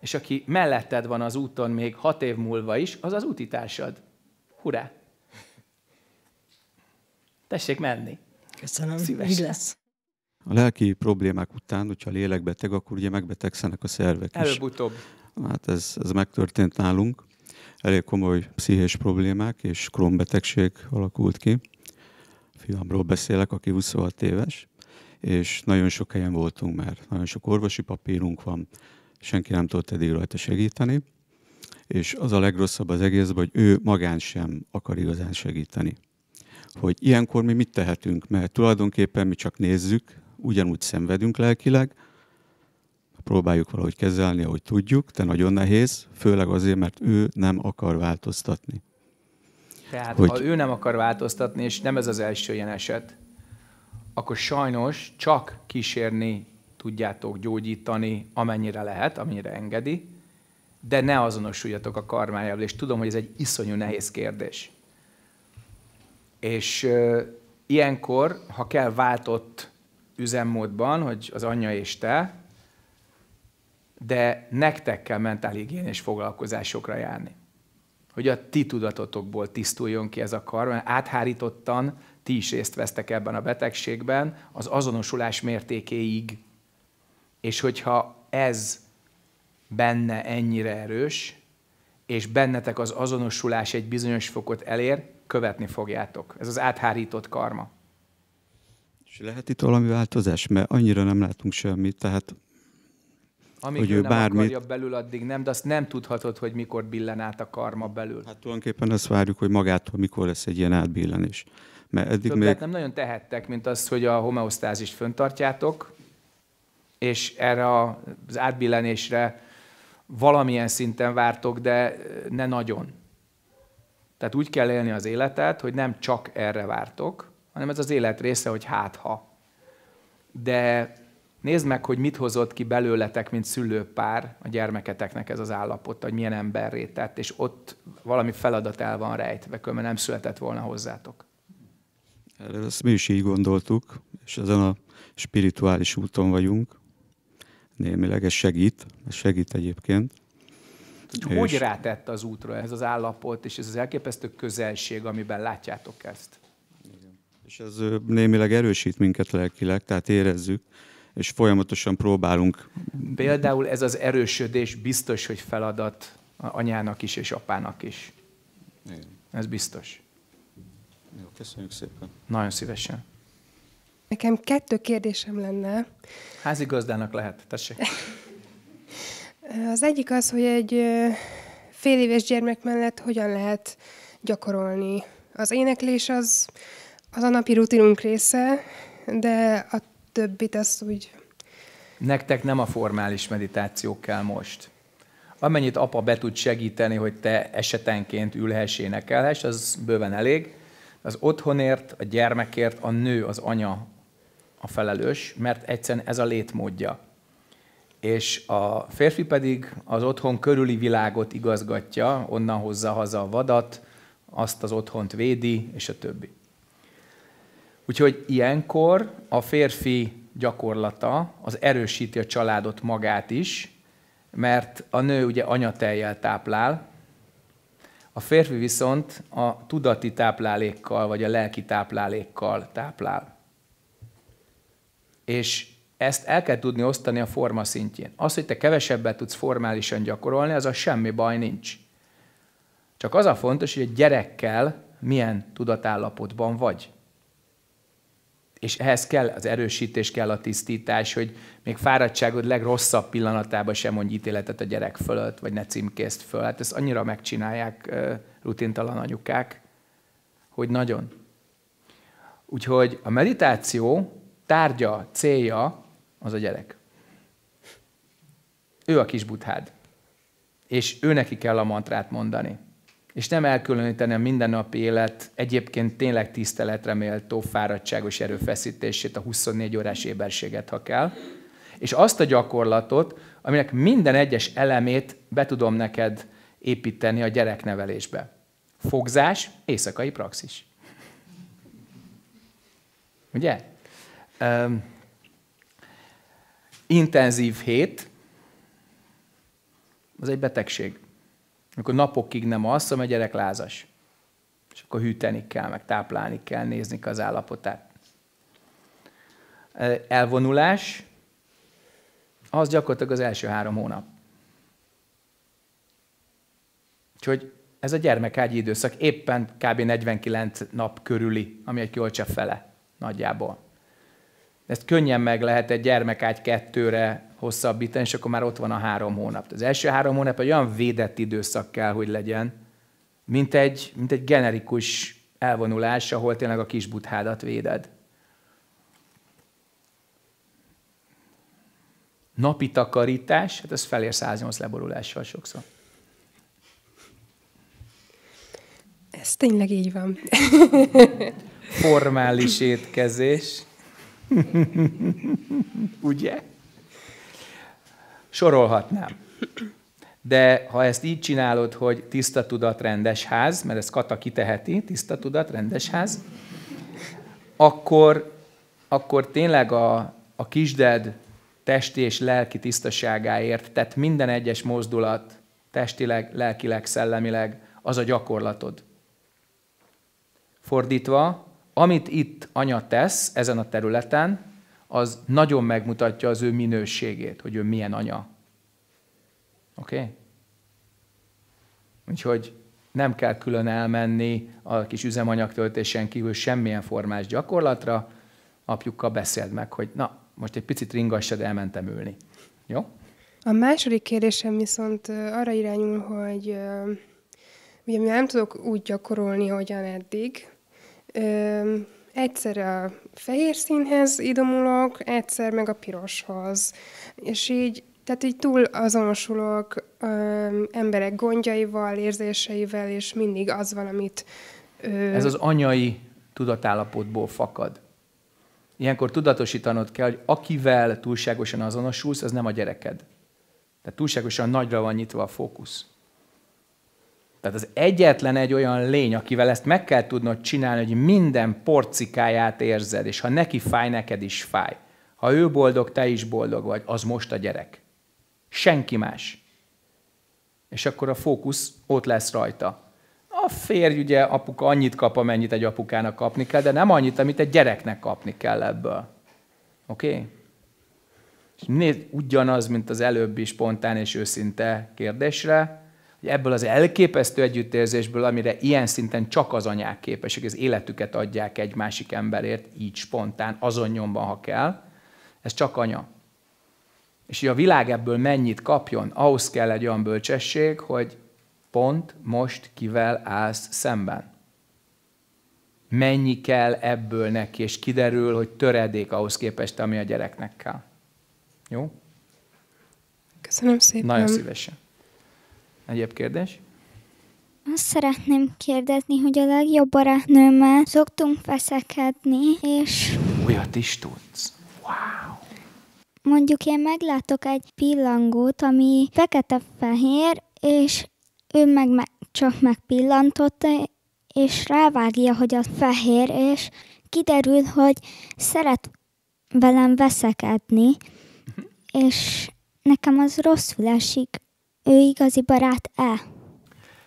És aki melletted van az úton még hat év múlva is, az az útitársad. Hurrá! Tessék menni. Köszönöm. Szíves. Így lesz. A lelki problémák után, hogyha a lélek beteg, akkor ugye megbetegszenek a szervek Előbb-utóbb. is. Előbb-utóbb. Hát ez, ez megtörtént nálunk elég komoly pszichés problémák és krómbetegség alakult ki. A fiamról beszélek, aki 26 éves, és nagyon sok helyen voltunk már. Nagyon sok orvosi papírunk van, senki nem tudott eddig rajta segíteni, és az a legrosszabb az egész, hogy ő magán sem akar igazán segíteni. Hogy ilyenkor mi mit tehetünk, mert tulajdonképpen mi csak nézzük, ugyanúgy szenvedünk lelkileg, próbáljuk valahogy kezelni, ahogy tudjuk, de nagyon nehéz, főleg azért, mert ő nem akar változtatni. Tehát hogy... ha ő nem akar változtatni, és nem ez az első ilyen eset, akkor sajnos csak kísérni tudjátok gyógyítani, amennyire lehet, amennyire engedi, de ne azonosuljatok a karmájával, és tudom, hogy ez egy iszonyú nehéz kérdés. És ö, ilyenkor, ha kell váltott üzemmódban, hogy az anyja és te, de nektek kell mentálhigiénés foglalkozásokra járni. Hogy a ti tudatotokból tisztuljon ki ez a kar, mert áthárítottan ti is részt vesztek ebben a betegségben az azonosulás mértékéig. És hogyha ez benne ennyire erős, és bennetek az azonosulás egy bizonyos fokot elér, követni fogjátok. Ez az áthárított karma. És lehet itt valami változás, mert annyira nem látunk semmit, tehát amíg hogy ő, ő nem bármit... akarja belül, addig nem, de azt nem tudhatod, hogy mikor billen át a karma belül. Hát tulajdonképpen azt várjuk, hogy magától mikor lesz egy ilyen átbillenés. Mert eddig Többet még... nem nagyon tehettek, mint az, hogy a homeosztázist föntartjátok, és erre az átbillenésre valamilyen szinten vártok, de eh, ne nagyon. Tehát úgy kell élni az életet, hogy nem csak erre vártok, hanem ez az élet része, hogy hátha. De Nézd meg, hogy mit hozott ki belőletek, mint szülőpár a gyermeketeknek ez az állapot, hogy milyen emberré tett, és ott valami feladat el van rejtve, különben nem született volna hozzátok. Erre ezt mi is így gondoltuk, és ezen a spirituális úton vagyunk. Némileg ez segít, ez segít egyébként. Hogy és... rátett az útra ez az állapot, és ez az elképesztő közelség, amiben látjátok ezt? És ez némileg erősít minket lelkileg, tehát érezzük, és folyamatosan próbálunk. Például ez az erősödés biztos, hogy feladat anyának is és apának is. Igen. Ez biztos. Jó, köszönjük szépen. Nagyon szívesen. Nekem kettő kérdésem lenne. Házigazdának lehet, tessék. <laughs> Az egyik az, hogy egy fél éves gyermek mellett hogyan lehet gyakorolni. Az éneklés az, az a napi rutinunk része, de a többit azt úgy... Nektek nem a formális meditáció kell most. Amennyit apa be tud segíteni, hogy te esetenként ülhess, énekelhess, az bőven elég. Az otthonért, a gyermekért a nő, az anya a felelős, mert egyszerűen ez a létmódja. És a férfi pedig az otthon körüli világot igazgatja, onnan hozza haza a vadat, azt az otthont védi, és a többi. Úgyhogy ilyenkor a férfi gyakorlata az erősíti a családot magát is, mert a nő ugye anyateljel táplál, a férfi viszont a tudati táplálékkal, vagy a lelki táplálékkal táplál. És ezt el kell tudni osztani a forma szintjén. Az, hogy te kevesebbet tudsz formálisan gyakorolni, az a semmi baj nincs. Csak az a fontos, hogy a gyerekkel milyen tudatállapotban vagy és ehhez kell az erősítés, kell a tisztítás, hogy még fáradtságod legrosszabb pillanatában sem mondj ítéletet a gyerek fölött, vagy ne címkézd föl. Hát ezt annyira megcsinálják rutintalan anyukák, hogy nagyon. Úgyhogy a meditáció tárgya, célja az a gyerek. Ő a kis buthád. És ő neki kell a mantrát mondani és nem elkülöníteni a mindennapi élet egyébként tényleg tiszteletre méltó fáradtságos erőfeszítését, a 24 órás éberséget, ha kell, és azt a gyakorlatot, aminek minden egyes elemét be tudom neked építeni a gyereknevelésbe. Fogzás, éjszakai praxis. Ugye? Um, intenzív hét, az egy betegség. Amikor napokig nem alszom, a gyerek lázas. És akkor hűteni kell, meg táplálni kell, nézni az állapotát. Elvonulás, az gyakorlatilag az első három hónap. Úgyhogy ez a gyermekágyi időszak éppen kb. 49 nap körüli, ami egy kölcse fele nagyjából ezt könnyen meg lehet egy gyermekágy kettőre hosszabbítani, és akkor már ott van a három hónap. Az első három hónap egy olyan védett időszak kell, hogy legyen, mint egy, mint egy generikus elvonulás, ahol tényleg a kis buthádat véded. Napi takarítás, hát ez felér 108 leborulással sokszor. Ez tényleg így van. Formális étkezés. <laughs> Ugye? Sorolhatnám. De ha ezt így csinálod, hogy tiszta tudat, rendes ház, mert ezt Kata kiteheti, tiszta tudat, rendes ház, akkor, akkor tényleg a, a kisded testi és lelki tisztaságáért Tehát minden egyes mozdulat testileg, lelkileg, szellemileg, az a gyakorlatod. Fordítva, amit itt anya tesz ezen a területen, az nagyon megmutatja az ő minőségét, hogy ő milyen anya. Oké? Okay? Úgyhogy nem kell külön elmenni a kis üzemanyagtöltésen kívül semmilyen formás gyakorlatra, apjukkal beszéld meg, hogy na, most egy picit ringassad, elmentem ülni. Jó? A második kérdésem viszont arra irányul, hogy ugye nem tudok úgy gyakorolni, hogyan eddig, Ö, egyszer a fehér színhez idomulok, egyszer meg a piroshoz. És így, tehát így túl azonosulok ö, emberek gondjaival, érzéseivel, és mindig az valamit... Ö... Ez az anyai tudatállapotból fakad. Ilyenkor tudatosítanod kell, hogy akivel túlságosan azonosulsz, az nem a gyereked. Tehát túlságosan nagyra van nyitva a fókusz. Tehát az egyetlen egy olyan lény, akivel ezt meg kell tudnod csinálni, hogy minden porcikáját érzed, és ha neki fáj, neked is fáj. Ha ő boldog, te is boldog vagy, az most a gyerek. Senki más. És akkor a fókusz ott lesz rajta. A férj ugye apuka annyit kap, amennyit egy apukának kapni kell, de nem annyit, amit egy gyereknek kapni kell ebből. Oké? Okay? És nézd, ugyanaz, mint az előbbi spontán és őszinte kérdésre, hogy ebből az elképesztő együttérzésből, amire ilyen szinten csak az anyák képesek, az életüket adják egy másik emberért, így spontán, azon nyomban, ha kell, ez csak anya. És hogy a világ ebből mennyit kapjon, ahhoz kell egy olyan bölcsesség, hogy pont most kivel állsz szemben. Mennyi kell ebből neki, és kiderül, hogy töredék ahhoz képest, ami a gyereknek kell. Jó? Köszönöm szépen. Nagyon szívesen. Egyéb kérdés? Azt szeretném kérdezni, hogy a legjobb barátnőmmel szoktunk veszekedni, és... Olyat is tudsz? Wow! Mondjuk én meglátok egy pillangót, ami fekete-fehér, és ő meg, meg csak megpillantotta, és rávágja, hogy az fehér, és kiderül, hogy szeret velem veszekedni, mhm. és nekem az rosszul esik ő igazi barát-e?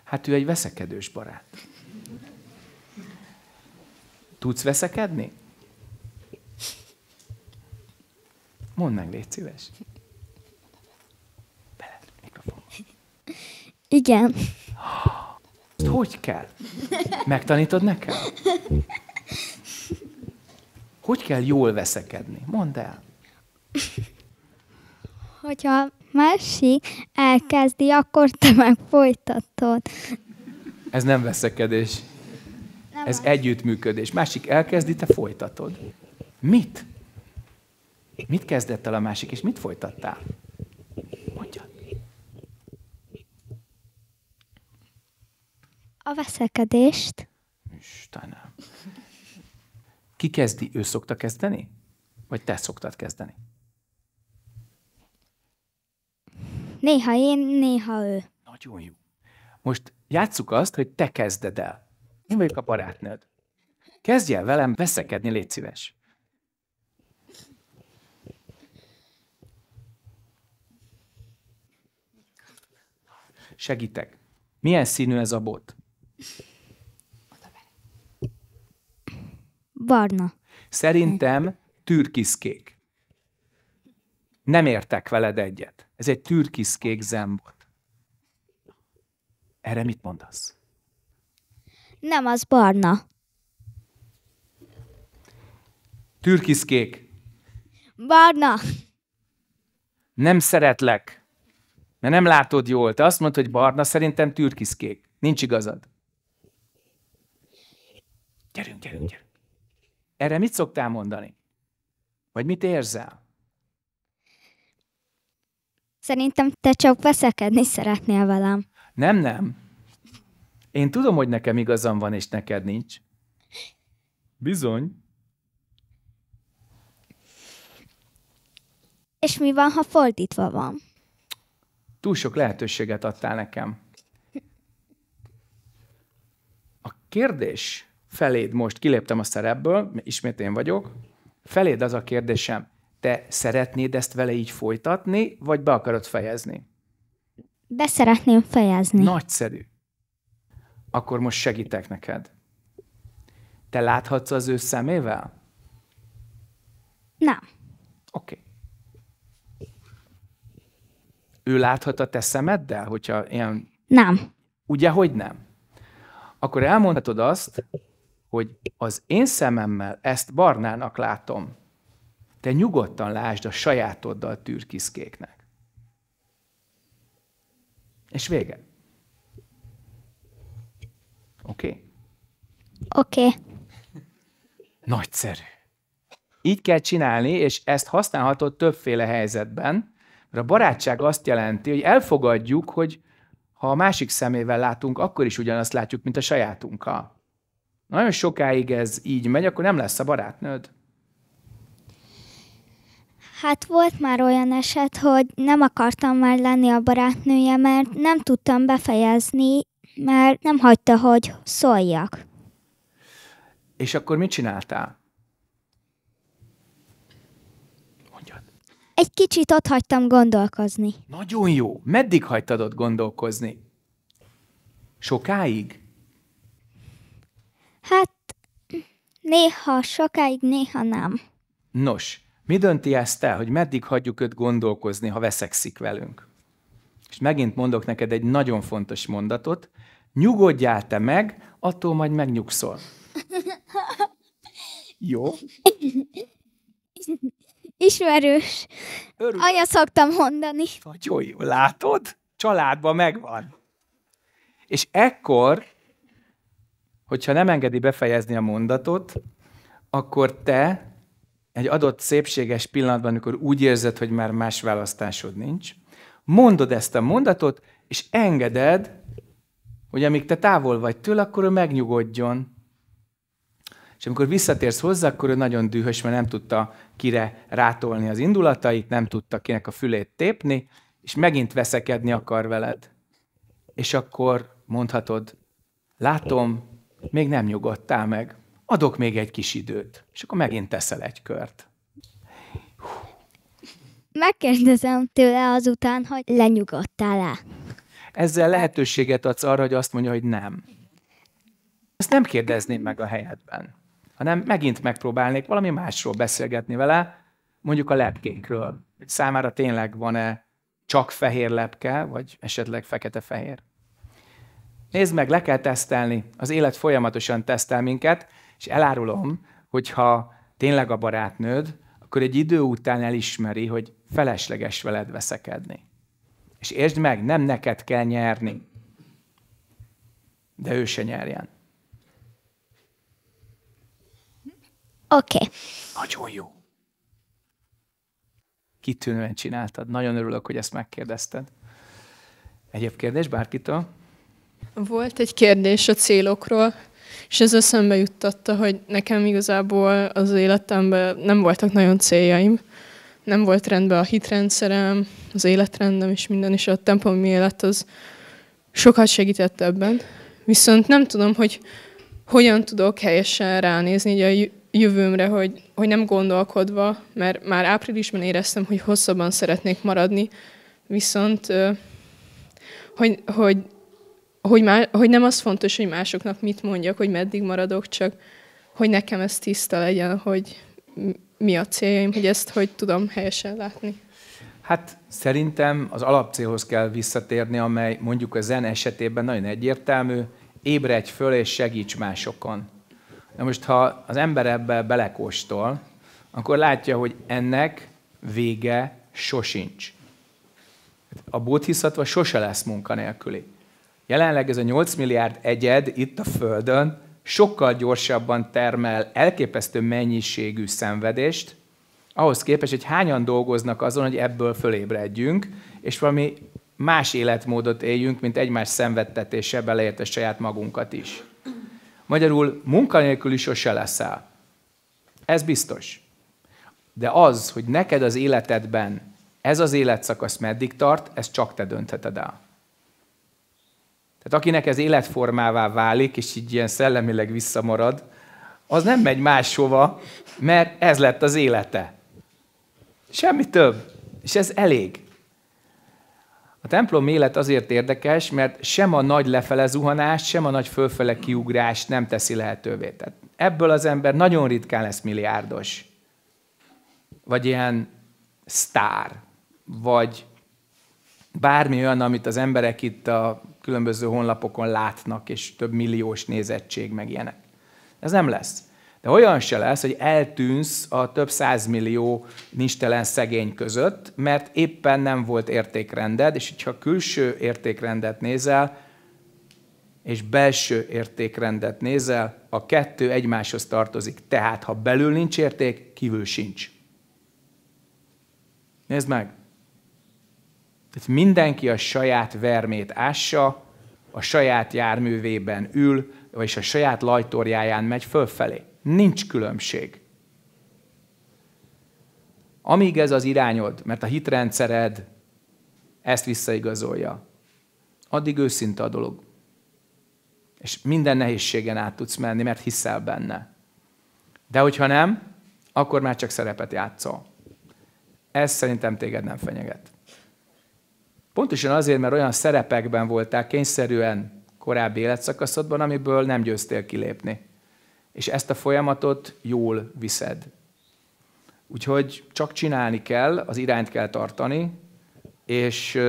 Hát ő egy veszekedős barát. Tudsz veszekedni? Mondd meg, légy szíves. Bele, mikrofon. Igen. Ezt hogy kell? Megtanítod nekem? Hogy kell jól veszekedni? Mondd el. Hogyha másik elkezdi, akkor te meg folytatod. Ez nem veszekedés. Nem Ez az. együttműködés. Másik elkezdi, te folytatod. Mit? Mit kezdett el a másik, és mit folytattál? Mondja. A veszekedést. Istenem. Ki kezdi? Ő szokta kezdeni? Vagy te szoktad kezdeni? Néha én, néha ő. Nagyon jó. Most játsszuk azt, hogy te kezded el. Én vagyok a barátnőd. Kezdj el velem veszekedni, légy szíves. Segítek. Milyen színű ez a bot? Barna. Szerintem türkiszkék. Nem értek veled egyet. Ez egy türkiszkék volt. Erre mit mondasz? Nem, az barna. Türkiszkék. Barna. Nem szeretlek, mert nem látod jól. Te azt mondtad, hogy barna, szerintem türkiszkék. Nincs igazad. Gyerünk, gyerünk, gyerünk. Erre mit szoktál mondani? Vagy mit érzel? Szerintem te csak veszekedni szeretnél velem. Nem, nem. Én tudom, hogy nekem igazam van, és neked nincs. Bizony. És mi van, ha fordítva van? Túl sok lehetőséget adtál nekem. A kérdés feléd most, kiléptem a szerepből, ismét én vagyok, feléd az a kérdésem, te szeretnéd ezt vele így folytatni, vagy be akarod fejezni? Be szeretném fejezni. Nagyszerű. Akkor most segítek neked. Te láthatsz az ő szemével? Nem. Oké. Okay. Ő láthat a te szemeddel, hogyha ilyen... Nem. Ugye, hogy nem? Akkor elmondhatod azt, hogy az én szememmel ezt barnának látom, te nyugodtan lásd a sajátoddal türkiszkéknek. És vége. Oké? Okay? Oké. Okay. Nagyszerű. Így kell csinálni, és ezt használhatod többféle helyzetben, mert a barátság azt jelenti, hogy elfogadjuk, hogy ha a másik szemével látunk, akkor is ugyanazt látjuk, mint a sajátunkkal. Nagyon sokáig ez így megy, akkor nem lesz a barátnőd. Hát volt már olyan eset, hogy nem akartam már lenni a barátnője, mert nem tudtam befejezni, mert nem hagyta, hogy szóljak. És akkor mit csináltál? Mondjad. Egy kicsit ott hagytam gondolkozni. Nagyon jó. Meddig hagytad ott gondolkozni? Sokáig? Hát néha sokáig, néha nem. Nos, mi dönti ezt el, hogy meddig hagyjuk őt gondolkozni, ha veszekszik velünk? És megint mondok neked egy nagyon fontos mondatot. Nyugodjál te meg, attól majd megnyugszol. Jó? Ismerős. Anya szoktam mondani. Nagyon jó, látod? Családban megvan. És ekkor, hogyha nem engedi befejezni a mondatot, akkor te egy adott szépséges pillanatban, amikor úgy érzed, hogy már más választásod nincs, mondod ezt a mondatot, és engeded, hogy amíg te távol vagy tőle, akkor ő megnyugodjon. És amikor visszatérsz hozzá, akkor ő nagyon dühös, mert nem tudta kire rátolni az indulatait, nem tudta kinek a fülét tépni, és megint veszekedni akar veled. És akkor mondhatod, látom, még nem nyugodtál meg adok még egy kis időt, és akkor megint teszel egy kört. Megkérdezem tőle azután, hogy lenyugodtál-e. Ezzel lehetőséget adsz arra, hogy azt mondja, hogy nem. Ezt nem kérdezném meg a helyedben, hanem megint megpróbálnék valami másról beszélgetni vele, mondjuk a lepkékről. Hogy számára tényleg van-e csak fehér lepke, vagy esetleg fekete-fehér. Nézd meg, le kell tesztelni. Az élet folyamatosan tesztel minket, és elárulom, hogyha tényleg a barátnőd, akkor egy idő után elismeri, hogy felesleges veled veszekedni. És értsd meg, nem neked kell nyerni, de ő se nyerjen. Oké. Okay. Nagyon jó. Kitűnően csináltad. Nagyon örülök, hogy ezt megkérdezted. Egyéb kérdés bárkitől? Volt egy kérdés a célokról. És ez eszembe juttatta, hogy nekem igazából az életemben nem voltak nagyon céljaim. Nem volt rendben a hitrendszerem, az életrendem és minden, és a tempomi élet az sokat segített ebben. Viszont nem tudom, hogy hogyan tudok helyesen ránézni a jövőmre, hogy, hogy nem gondolkodva, mert már áprilisban éreztem, hogy hosszabban szeretnék maradni, viszont hogy, hogy hogy, má, hogy nem az fontos, hogy másoknak mit mondjak, hogy meddig maradok, csak hogy nekem ez tiszta legyen, hogy mi a céljaim, hogy ezt hogy tudom helyesen látni. Hát szerintem az alapcélhoz kell visszatérni, amely mondjuk a zen esetében nagyon egyértelmű, ébredj föl és segíts másokon. Na most, ha az ember ebbe belekóstol, akkor látja, hogy ennek vége sosincs. A bódhiszatva sose lesz munkanélküli. Jelenleg ez a 8 milliárd egyed itt a Földön sokkal gyorsabban termel elképesztő mennyiségű szenvedést, ahhoz képest, hogy hányan dolgoznak azon, hogy ebből fölébredjünk, és valami más életmódot éljünk, mint egymás szenvedtetése beleérte saját magunkat is. Magyarul munkanélkül is sose leszel. Ez biztos. De az, hogy neked az életedben ez az életszakasz meddig tart, ez csak te döntheted el. Tehát akinek ez életformává válik, és így ilyen szellemileg visszamarad, az nem megy máshova, mert ez lett az élete. Semmi több. És ez elég. A templom élet azért érdekes, mert sem a nagy lefele zuhanást, sem a nagy fölfele kiugrás nem teszi lehetővé. Tehát ebből az ember nagyon ritkán lesz milliárdos. Vagy ilyen sztár. Vagy bármi olyan, amit az emberek itt a különböző honlapokon látnak, és több milliós nézettség, meg ilyenek. Ez nem lesz. De olyan se lesz, hogy eltűnsz a több százmillió nincstelen szegény között, mert éppen nem volt értékrended, és ha külső értékrendet nézel, és belső értékrendet nézel, a kettő egymáshoz tartozik. Tehát, ha belül nincs érték, kívül sincs. Nézd meg! Tehát mindenki a saját vermét ássa, a saját járművében ül, vagyis a saját lajtorjáján megy fölfelé. Nincs különbség. Amíg ez az irányod, mert a hitrendszered ezt visszaigazolja, addig őszinte a dolog. És minden nehézségen át tudsz menni, mert hiszel benne. De hogyha nem, akkor már csak szerepet játszol. Ez szerintem téged nem fenyeget. Pontosan azért, mert olyan szerepekben voltál kényszerűen korábbi életszakaszodban, amiből nem győztél kilépni. És ezt a folyamatot jól viszed. Úgyhogy csak csinálni kell, az irányt kell tartani, és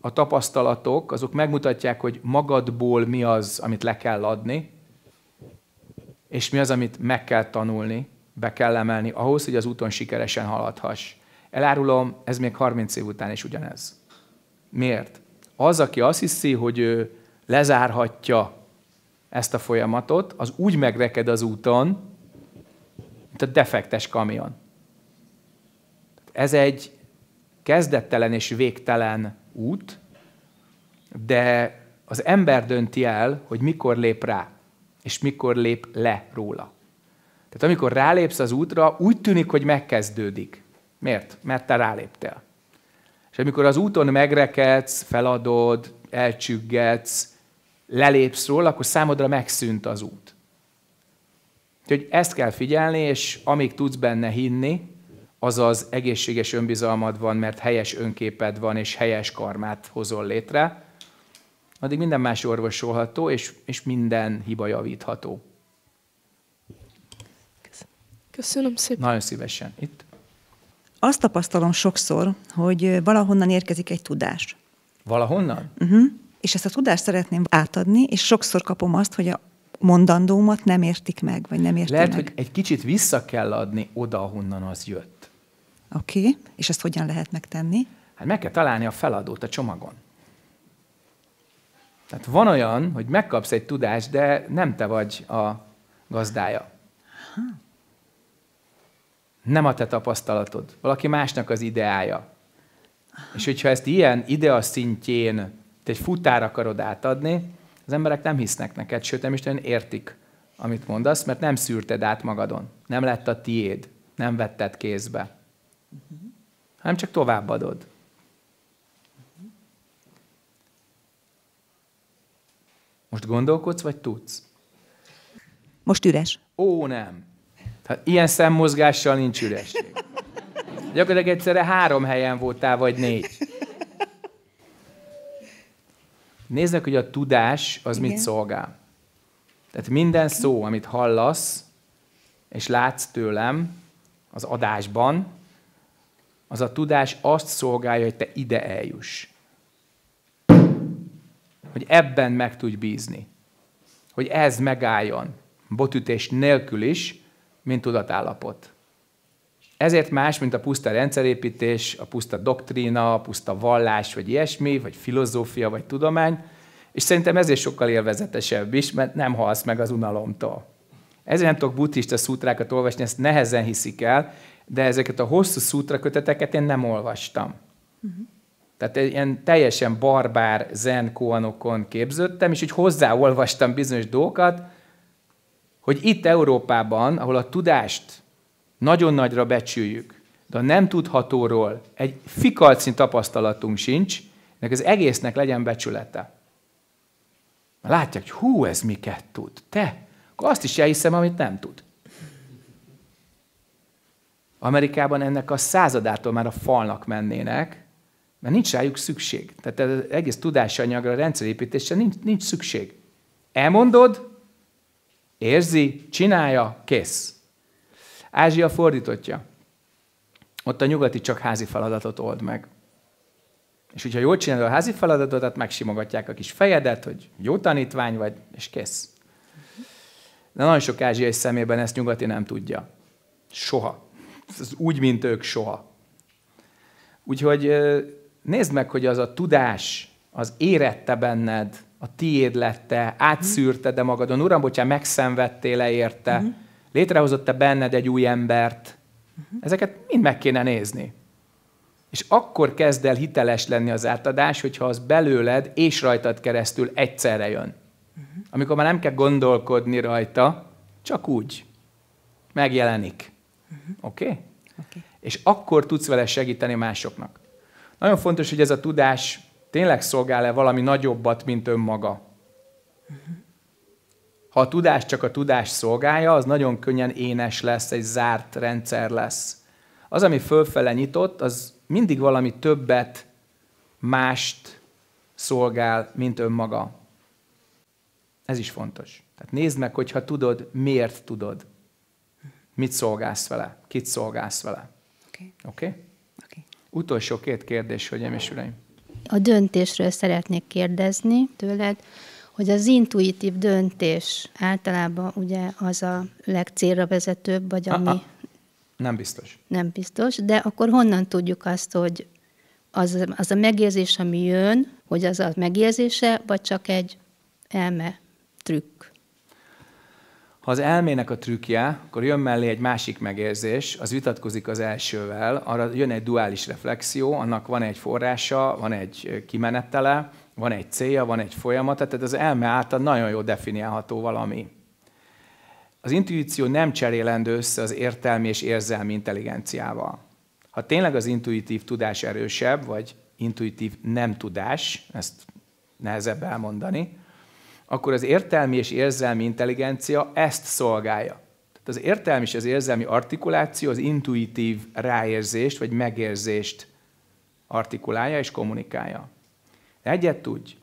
a tapasztalatok, azok megmutatják, hogy magadból mi az, amit le kell adni, és mi az, amit meg kell tanulni, be kell emelni ahhoz, hogy az úton sikeresen haladhass. Elárulom, ez még 30 év után is ugyanez. Miért? Az, aki azt hiszi, hogy ő lezárhatja ezt a folyamatot, az úgy megreked az úton, mint a defektes kamion. Ez egy kezdettelen és végtelen út, de az ember dönti el, hogy mikor lép rá, és mikor lép le róla. Tehát amikor rálépsz az útra, úgy tűnik, hogy megkezdődik. Miért? Mert te ráléptél. És amikor az úton megrekedsz, feladod, elcsüggetsz, lelépsz róla, akkor számodra megszűnt az út. Úgyhogy ezt kell figyelni, és amíg tudsz benne hinni, azaz egészséges önbizalmad van, mert helyes önképed van, és helyes karmát hozol létre, addig minden más orvosolható, és, és minden hiba javítható. Köszönöm szépen. Nagyon szívesen. Itt azt tapasztalom sokszor, hogy valahonnan érkezik egy tudás. Valahonnan? Uh-huh. És ezt a tudást szeretném átadni, és sokszor kapom azt, hogy a mondandómat nem értik meg, vagy nem értik Lehet, meg. hogy egy kicsit vissza kell adni oda, ahonnan az jött. Oké, okay. és ezt hogyan lehet megtenni? Hát meg kell találni a feladót a csomagon. Tehát van olyan, hogy megkapsz egy tudást, de nem te vagy a gazdája. Aha nem a te tapasztalatod, valaki másnak az ideája. És hogyha ezt ilyen idea szintjén te egy futár akarod átadni, az emberek nem hisznek neked, sőt nem is nagyon értik, amit mondasz, mert nem szűrted át magadon. Nem lett a tiéd, nem vetted kézbe. Hanem csak továbbadod. Most gondolkodsz, vagy tudsz? Most üres. Ó, nem. Tehát ilyen szemmozgással nincs üresség. Gyakorlatilag egyszerre három helyen voltál, vagy négy. Nézzük, hogy a tudás az Igen. mit szolgál. Tehát minden szó, amit hallasz, és látsz tőlem az adásban, az a tudás azt szolgálja, hogy te ide eljuss. Hogy ebben meg tudj bízni. Hogy ez megálljon. Botütés nélkül is, mint tudatállapot. Ezért más, mint a puszta rendszerépítés, a puszta doktrína, a puszta vallás, vagy ilyesmi, vagy filozófia, vagy tudomány, és szerintem ezért sokkal élvezetesebb is, mert nem halsz meg az unalomtól. Ezért nem tudok buddhista szútrákat olvasni, ezt nehezen hiszik el, de ezeket a hosszú szútra köteteket én nem olvastam. Uh-huh. Tehát ilyen teljesen barbár zen koanokon képződtem, és úgy hozzáolvastam bizonyos dolgokat, hogy itt Európában, ahol a tudást nagyon nagyra becsüljük, de a nem tudhatóról egy fikalcin tapasztalatunk sincs, ennek az egésznek legyen becsülete. Látják, hogy hú, ez miket tud. Te, akkor azt is elhiszem, amit nem tud. Amerikában ennek a századától már a falnak mennének, mert nincs rájuk szükség. Tehát az egész tudásanyagra, rendszerépítésre nincs, nincs szükség. Elmondod, Érzi, csinálja, kész. Ázsia fordítotja. Ott a nyugati csak házi feladatot old meg. És hogyha jól csinálod a házi hát megsimogatják a kis fejedet, hogy jó tanítvány vagy, és kész. De nagyon sok ázsiai szemében ezt nyugati nem tudja. Soha. Ez úgy, mint ők, soha. Úgyhogy nézd meg, hogy az a tudás, az érette benned, a tiéd lette, átszűrte de magadon. Uram, bocsánat, megszenvedtél -e érte, uh-huh. létrehozott-e benned egy új embert. Uh-huh. Ezeket mind meg kéne nézni. És akkor kezd el hiteles lenni az átadás, hogyha az belőled és rajtad keresztül egyszerre jön. Uh-huh. Amikor már nem kell gondolkodni rajta, csak úgy. Megjelenik. Uh-huh. Oké? Okay? Okay. És akkor tudsz vele segíteni másoknak. Nagyon fontos, hogy ez a tudás tényleg szolgál-e valami nagyobbat, mint önmaga. Ha a tudás csak a tudás szolgálja, az nagyon könnyen énes lesz, egy zárt rendszer lesz. Az, ami fölfele nyitott, az mindig valami többet, mást szolgál, mint önmaga. Ez is fontos. Tehát nézd meg, hogyha tudod, miért tudod. Mit szolgálsz vele? Kit szolgálsz vele? Oké? Okay. Okay? Okay. Utolsó két kérdés, hölgyeim és uraim. A döntésről szeretnék kérdezni tőled, hogy az intuitív döntés általában ugye az a legcélra vezetőbb, vagy ami... Nem biztos. Nem biztos, de akkor honnan tudjuk azt, hogy az, az a megérzés, ami jön, hogy az a megérzése, vagy csak egy elme trükk? Ha az elmének a trükkje, akkor jön mellé egy másik megérzés, az vitatkozik az elsővel, arra jön egy duális reflexió, annak van egy forrása, van egy kimenetele, van egy célja, van egy folyamata, tehát az elme által nagyon jól definiálható valami. Az intuíció nem cserélendő össze az értelmi és érzelmi intelligenciával. Ha tényleg az intuitív tudás erősebb, vagy intuitív nem tudás, ezt nehezebb elmondani, akkor az értelmi és érzelmi intelligencia ezt szolgálja. Tehát az értelmi és az érzelmi artikuláció az intuitív ráérzést vagy megérzést artikulálja és kommunikálja. Egyet tudj,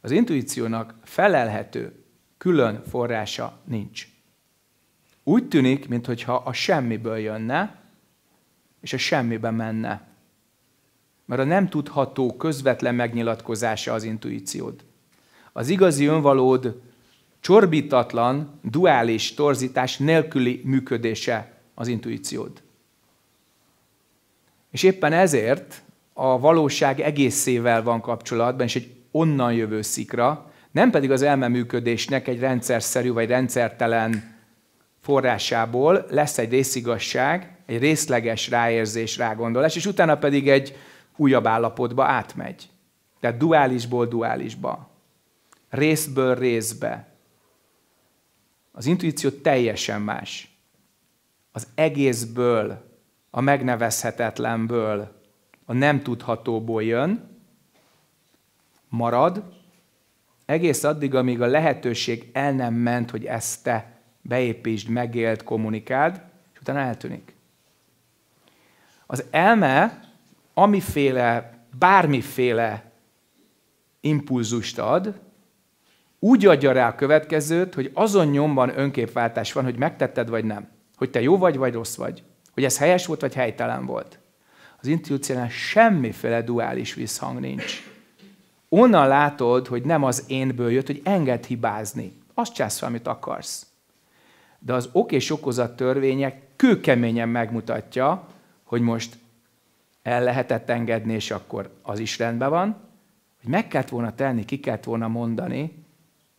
az intuíciónak felelhető külön forrása nincs. Úgy tűnik, mintha a semmiből jönne, és a semmibe menne. Mert a nem tudható közvetlen megnyilatkozása az intuíciód. Az igazi önvalód csorbítatlan, duális torzítás nélküli működése az intuíciód. És éppen ezért a valóság egészével van kapcsolatban, és egy onnan jövő szikra, nem pedig az elmeműködésnek egy rendszerszerű vagy rendszertelen forrásából lesz egy részigasság, egy részleges ráérzés, rágondolás, és utána pedig egy újabb állapotba átmegy. Tehát duálisból duálisba részből részbe. Az intuíció teljesen más. Az egészből, a megnevezhetetlenből, a nem tudhatóból jön, marad, egész addig, amíg a lehetőség el nem ment, hogy ezt te beépítsd, megéld, kommunikáld, és utána eltűnik. Az elme, amiféle, bármiféle impulzust ad, úgy adja rá a következőt, hogy azon nyomban önképváltás van, hogy megtetted vagy nem. Hogy te jó vagy, vagy rossz vagy. Hogy ez helyes volt, vagy helytelen volt. Az intuíciónál semmiféle duális visszhang nincs. Onnan látod, hogy nem az énből jött, hogy enged hibázni. Azt csinálsz fel, amit akarsz. De az ok és okozat törvények kőkeményen megmutatja, hogy most el lehetett engedni, és akkor az is rendben van, hogy meg kellett volna tenni, ki kellett volna mondani,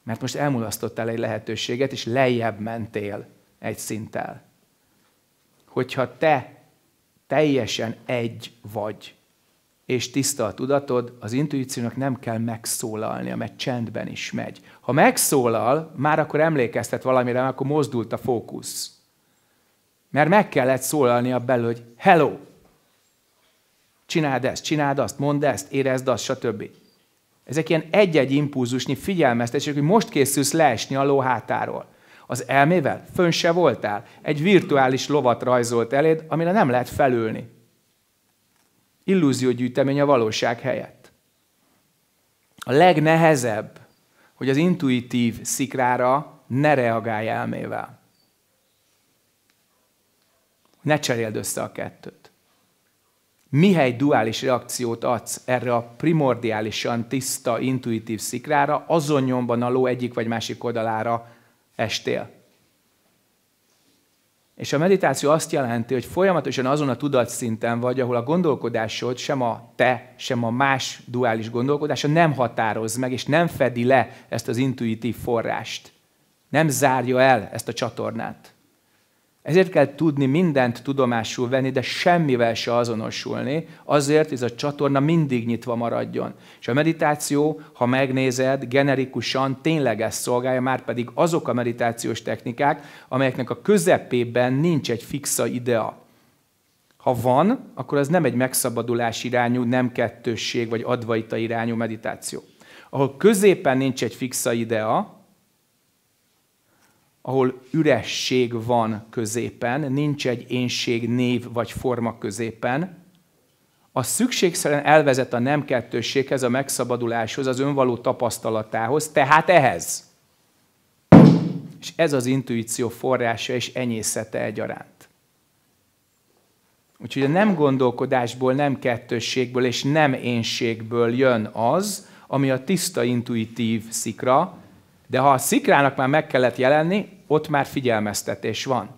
mert most elmulasztottál egy lehetőséget, és lejjebb mentél egy szinttel. Hogyha te teljesen egy vagy, és tiszta a tudatod, az intuíciónak nem kell megszólalnia, mert csendben is megy. Ha megszólal, már akkor emlékeztet valamire, mert akkor mozdult a fókusz. Mert meg kellett szólalnia belőle, hogy hello, csináld ezt, csináld azt, mondd ezt, érezd azt, stb. Ezek ilyen egy-egy impulzusnyi figyelmeztetések, hogy most készülsz leesni a ló hátáról. Az elmével fönn se voltál. Egy virtuális lovat rajzolt eléd, amire nem lehet felülni. Illúziógyűjtemény a valóság helyett. A legnehezebb, hogy az intuitív szikrára ne reagálj elmével. Ne cseréld össze a kettőt mihely duális reakciót adsz erre a primordiálisan tiszta, intuitív szikrára, azon nyomban a ló egyik vagy másik oldalára estél. És a meditáció azt jelenti, hogy folyamatosan azon a tudatszinten vagy, ahol a gondolkodásod sem a te, sem a más duális gondolkodása nem határoz meg, és nem fedi le ezt az intuitív forrást. Nem zárja el ezt a csatornát. Ezért kell tudni mindent tudomásul venni, de semmivel se azonosulni, azért, hogy ez a csatorna mindig nyitva maradjon. És a meditáció, ha megnézed, generikusan tényleg ezt szolgálja, már pedig azok a meditációs technikák, amelyeknek a közepében nincs egy fixa idea. Ha van, akkor az nem egy megszabadulás irányú, nem kettősség vagy advaita irányú meditáció. Ahol középen nincs egy fixa idea, ahol üresség van középen, nincs egy énség név vagy forma középen, a szükségszerűen elvezet a nem kettősséghez, a megszabaduláshoz, az önvaló tapasztalatához, tehát ehhez. És ez az intuíció forrása és enyészete egyaránt. Úgyhogy a nem gondolkodásból, nem kettősségből és nem énségből jön az, ami a tiszta intuitív szikra, de ha a szikrának már meg kellett jelenni, ott már figyelmeztetés van.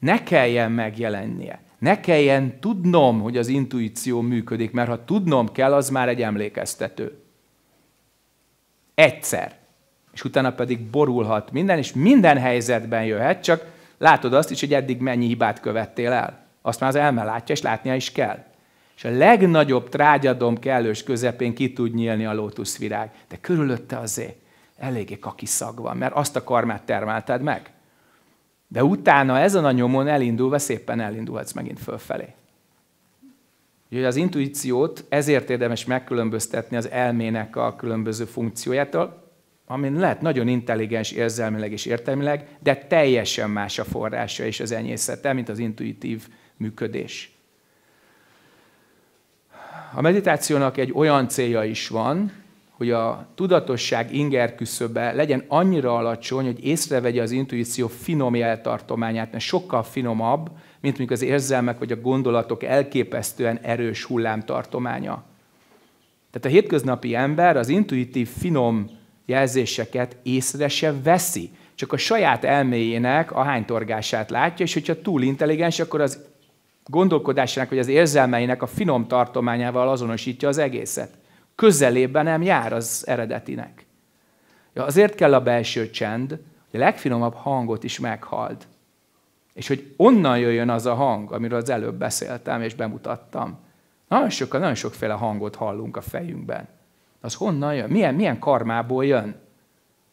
Ne kelljen megjelennie. Ne kelljen tudnom, hogy az intuíció működik, mert ha tudnom kell, az már egy emlékeztető. Egyszer. És utána pedig borulhat minden, és minden helyzetben jöhet, csak látod azt is, hogy eddig mennyi hibát követtél el. Azt már az elme látja, és látnia is kell. És a legnagyobb trágyadom kellős közepén ki tud nyílni a lótuszvirág. De körülötte azért eléggé kaki szag van, mert azt a karmát termelted meg. De utána ezen a nyomon elindulva szépen elindulhatsz megint fölfelé. Úgyhogy az intuíciót ezért érdemes megkülönböztetni az elmének a különböző funkciójától, amin lehet nagyon intelligens érzelmileg és értelmileg, de teljesen más a forrása és az enyészete, mint az intuitív működés. A meditációnak egy olyan célja is van, hogy a tudatosság inger küszöbe legyen annyira alacsony, hogy észrevegye az intuíció finom jeltartományát, mert sokkal finomabb, mint mondjuk az érzelmek vagy a gondolatok elképesztően erős hullámtartománya. Tehát a hétköznapi ember az intuitív finom jelzéseket észre se veszi, csak a saját elméjének a hánytorgását látja, és hogyha túl intelligens, akkor az gondolkodásának vagy az érzelmeinek a finom tartományával azonosítja az egészet közelében nem jár az eredetinek. Ja, azért kell a belső csend, hogy a legfinomabb hangot is meghald. És hogy onnan jöjjön az a hang, amiről az előbb beszéltem és bemutattam. Nagyon, sok, nagyon sokféle hangot hallunk a fejünkben. Az honnan jön? Milyen, milyen karmából jön?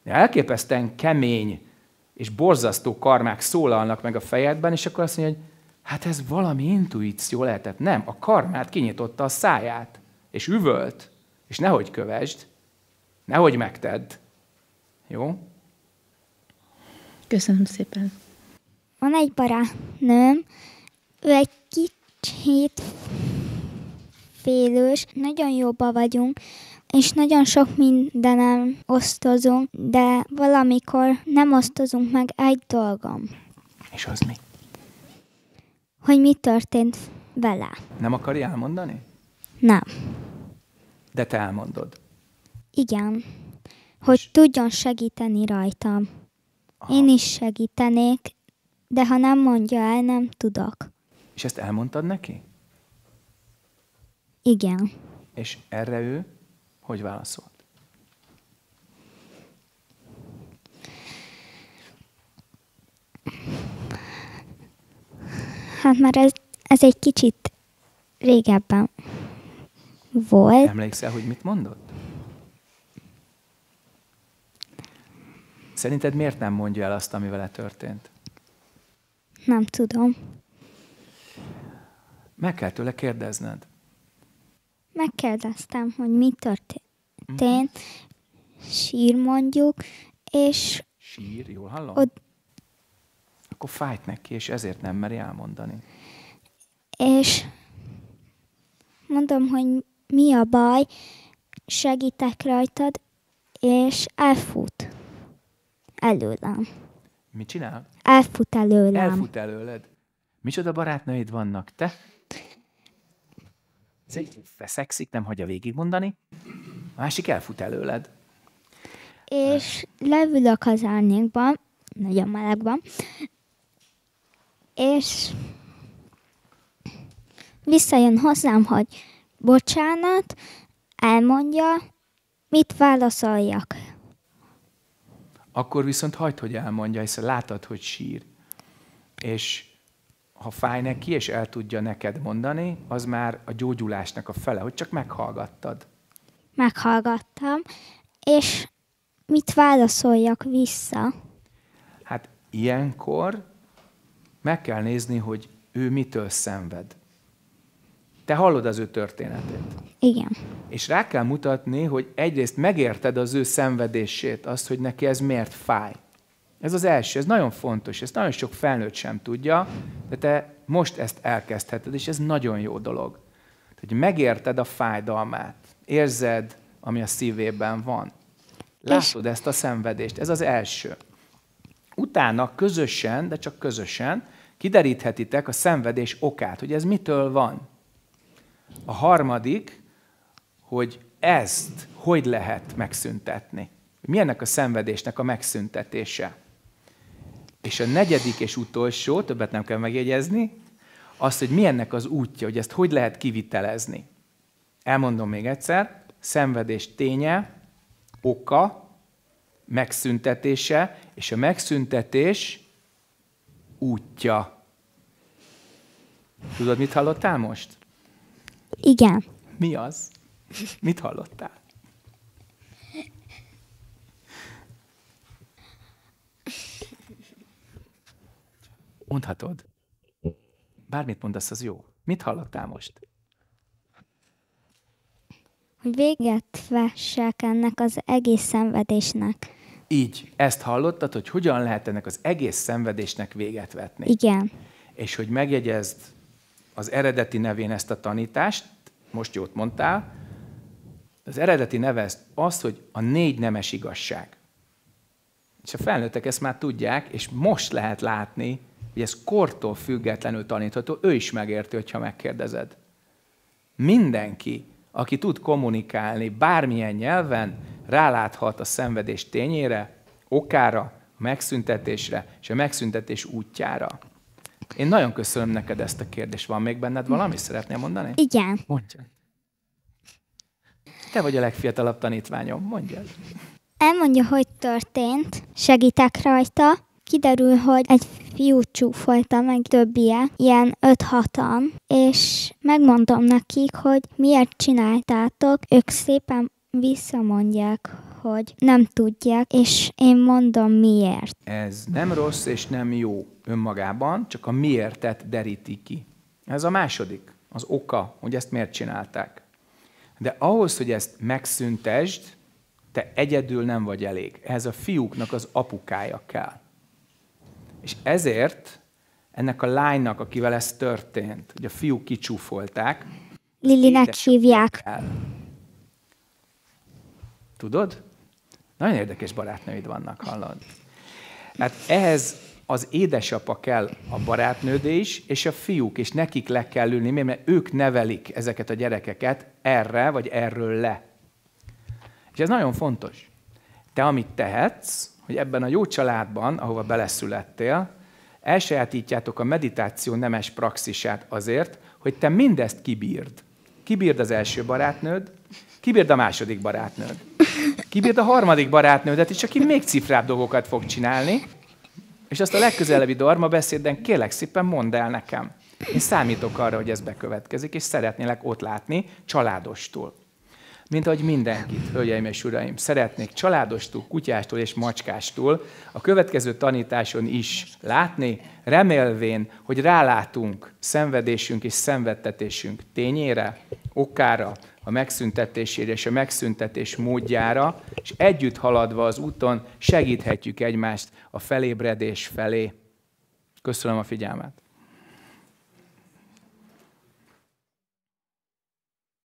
Elképesztően kemény és borzasztó karmák szólalnak meg a fejedben, és akkor azt mondja, hogy hát ez valami intuíció lehetett. Nem, a karmát kinyitotta a száját, és üvölt. És nehogy kövesd, nehogy megtedd. Jó? Köszönöm szépen. Van egy barátnőm, ő egy kicsit félős, nagyon jóba vagyunk, és nagyon sok mindenem osztozunk, de valamikor nem osztozunk meg egy dolgom. És az mi? Hogy mi történt vele. Nem akarja elmondani? Nem de te elmondod. Igen, hogy és... tudjon segíteni rajtam. Aha. Én is segítenék, de ha nem mondja el, nem tudok. És ezt elmondtad neki? Igen. És erre ő hogy válaszolt? Hát már ez, ez egy kicsit régebben volt. Emlékszel, hogy mit mondott? Szerinted miért nem mondja el azt, ami vele történt? Nem tudom. Meg kell tőle kérdezned. Megkérdeztem, hogy mi történt. Mm. Sír mondjuk, és... Sír, jól hallom? Od- Akkor fájt neki, és ezért nem meri elmondani. És mondom, hogy mi a baj, segítek rajtad, és elfut előlem. Mit csinál? Elfut előlem. Elfut előled. Micsoda barátnőid vannak, te? feszekszik, nem hagyja végigmondani. A másik elfut előled. És levülök az árnyékban, nagyon melegben, és visszajön hozzám, hogy bocsánat, elmondja, mit válaszoljak? Akkor viszont hagyd, hogy elmondja, hiszen látod, hogy sír. És ha fáj neki, és el tudja neked mondani, az már a gyógyulásnak a fele, hogy csak meghallgattad. Meghallgattam, és mit válaszoljak vissza? Hát ilyenkor meg kell nézni, hogy ő mitől szenved. Te hallod az ő történetét. Igen. És rá kell mutatni, hogy egyrészt megérted az ő szenvedését, azt, hogy neki ez miért fáj. Ez az első, ez nagyon fontos, ezt nagyon sok felnőtt sem tudja, de te most ezt elkezdheted, és ez nagyon jó dolog. Hogy megérted a fájdalmát, érzed, ami a szívében van. Látod ezt a szenvedést, ez az első. Utána közösen, de csak közösen, kideríthetitek a szenvedés okát, hogy ez mitől van. A harmadik, hogy ezt hogy lehet megszüntetni. Milyennek a szenvedésnek a megszüntetése. És a negyedik és utolsó, többet nem kell megjegyezni, az, hogy milyennek az útja, hogy ezt hogy lehet kivitelezni. Elmondom még egyszer, szenvedés ténye, oka, megszüntetése, és a megszüntetés útja. Tudod, mit hallottál most? Igen. Mi az? Mit hallottál? Mondhatod. Bármit mondasz, az jó. Mit hallottál most? véget vessek ennek az egész szenvedésnek. Így. Ezt hallottad, hogy hogyan lehet ennek az egész szenvedésnek véget vetni. Igen. És hogy megjegyezd az eredeti nevén ezt a tanítást, most jót mondtál, az eredeti neve az, hogy a négy nemes igazság. És a felnőttek ezt már tudják, és most lehet látni, hogy ez kortól függetlenül tanítható, ő is megérti, hogyha megkérdezed. Mindenki, aki tud kommunikálni bármilyen nyelven, ráláthat a szenvedés tényére, okára, megszüntetésre és a megszüntetés útjára. Én nagyon köszönöm neked ezt a kérdést. Van még benned valami? Szeretnél mondani? Igen. Mondja. Te vagy a legfiatalabb tanítványom, mondja. Elmondja, hogy történt, segítek rajta. Kiderül, hogy egy fiú csúfolta meg többie, ilyen 5-6-an, és megmondom nekik, hogy miért csináltátok, ők szépen visszamondják, hogy nem tudják, és én mondom miért. Ez nem rossz és nem jó önmagában, csak a miértet deríti ki. Ez a második, az oka, hogy ezt miért csinálták. De ahhoz, hogy ezt megszüntesd, te egyedül nem vagy elég. Ehhez a fiúknak az apukája kell. És ezért ennek a lánynak, akivel ez történt, hogy a fiúk kicsúfolták, Lilinek hívják. Tudod? Nagyon érdekes barátnőid vannak, hallod? Hát ehhez az édesapa kell a barátnődé is, és a fiúk, és nekik le kell ülni, mert ők nevelik ezeket a gyerekeket erre, vagy erről le. És ez nagyon fontos. Te, amit tehetsz, hogy ebben a jó családban, ahova beleszülettél, elsajátítjátok a meditáció nemes praxisát azért, hogy te mindezt kibírd. Kibírd az első barátnőd, Kibírd a második barátnőd. Kibírd a harmadik barátnődet, hát, és aki még cifrább dolgokat fog csinálni, és azt a legközelebbi darma beszédben kérlek szépen mondd el nekem. Én számítok arra, hogy ez bekövetkezik, és szeretnélek ott látni családostól. Mint ahogy mindenkit, hölgyeim és uraim, szeretnék családostól, kutyástól és macskástól a következő tanításon is látni, remélvén, hogy rálátunk szenvedésünk és szenvedtetésünk tényére, okára, a megszüntetésére és a megszüntetés módjára, és együtt haladva az úton segíthetjük egymást a felébredés felé. Köszönöm a figyelmet!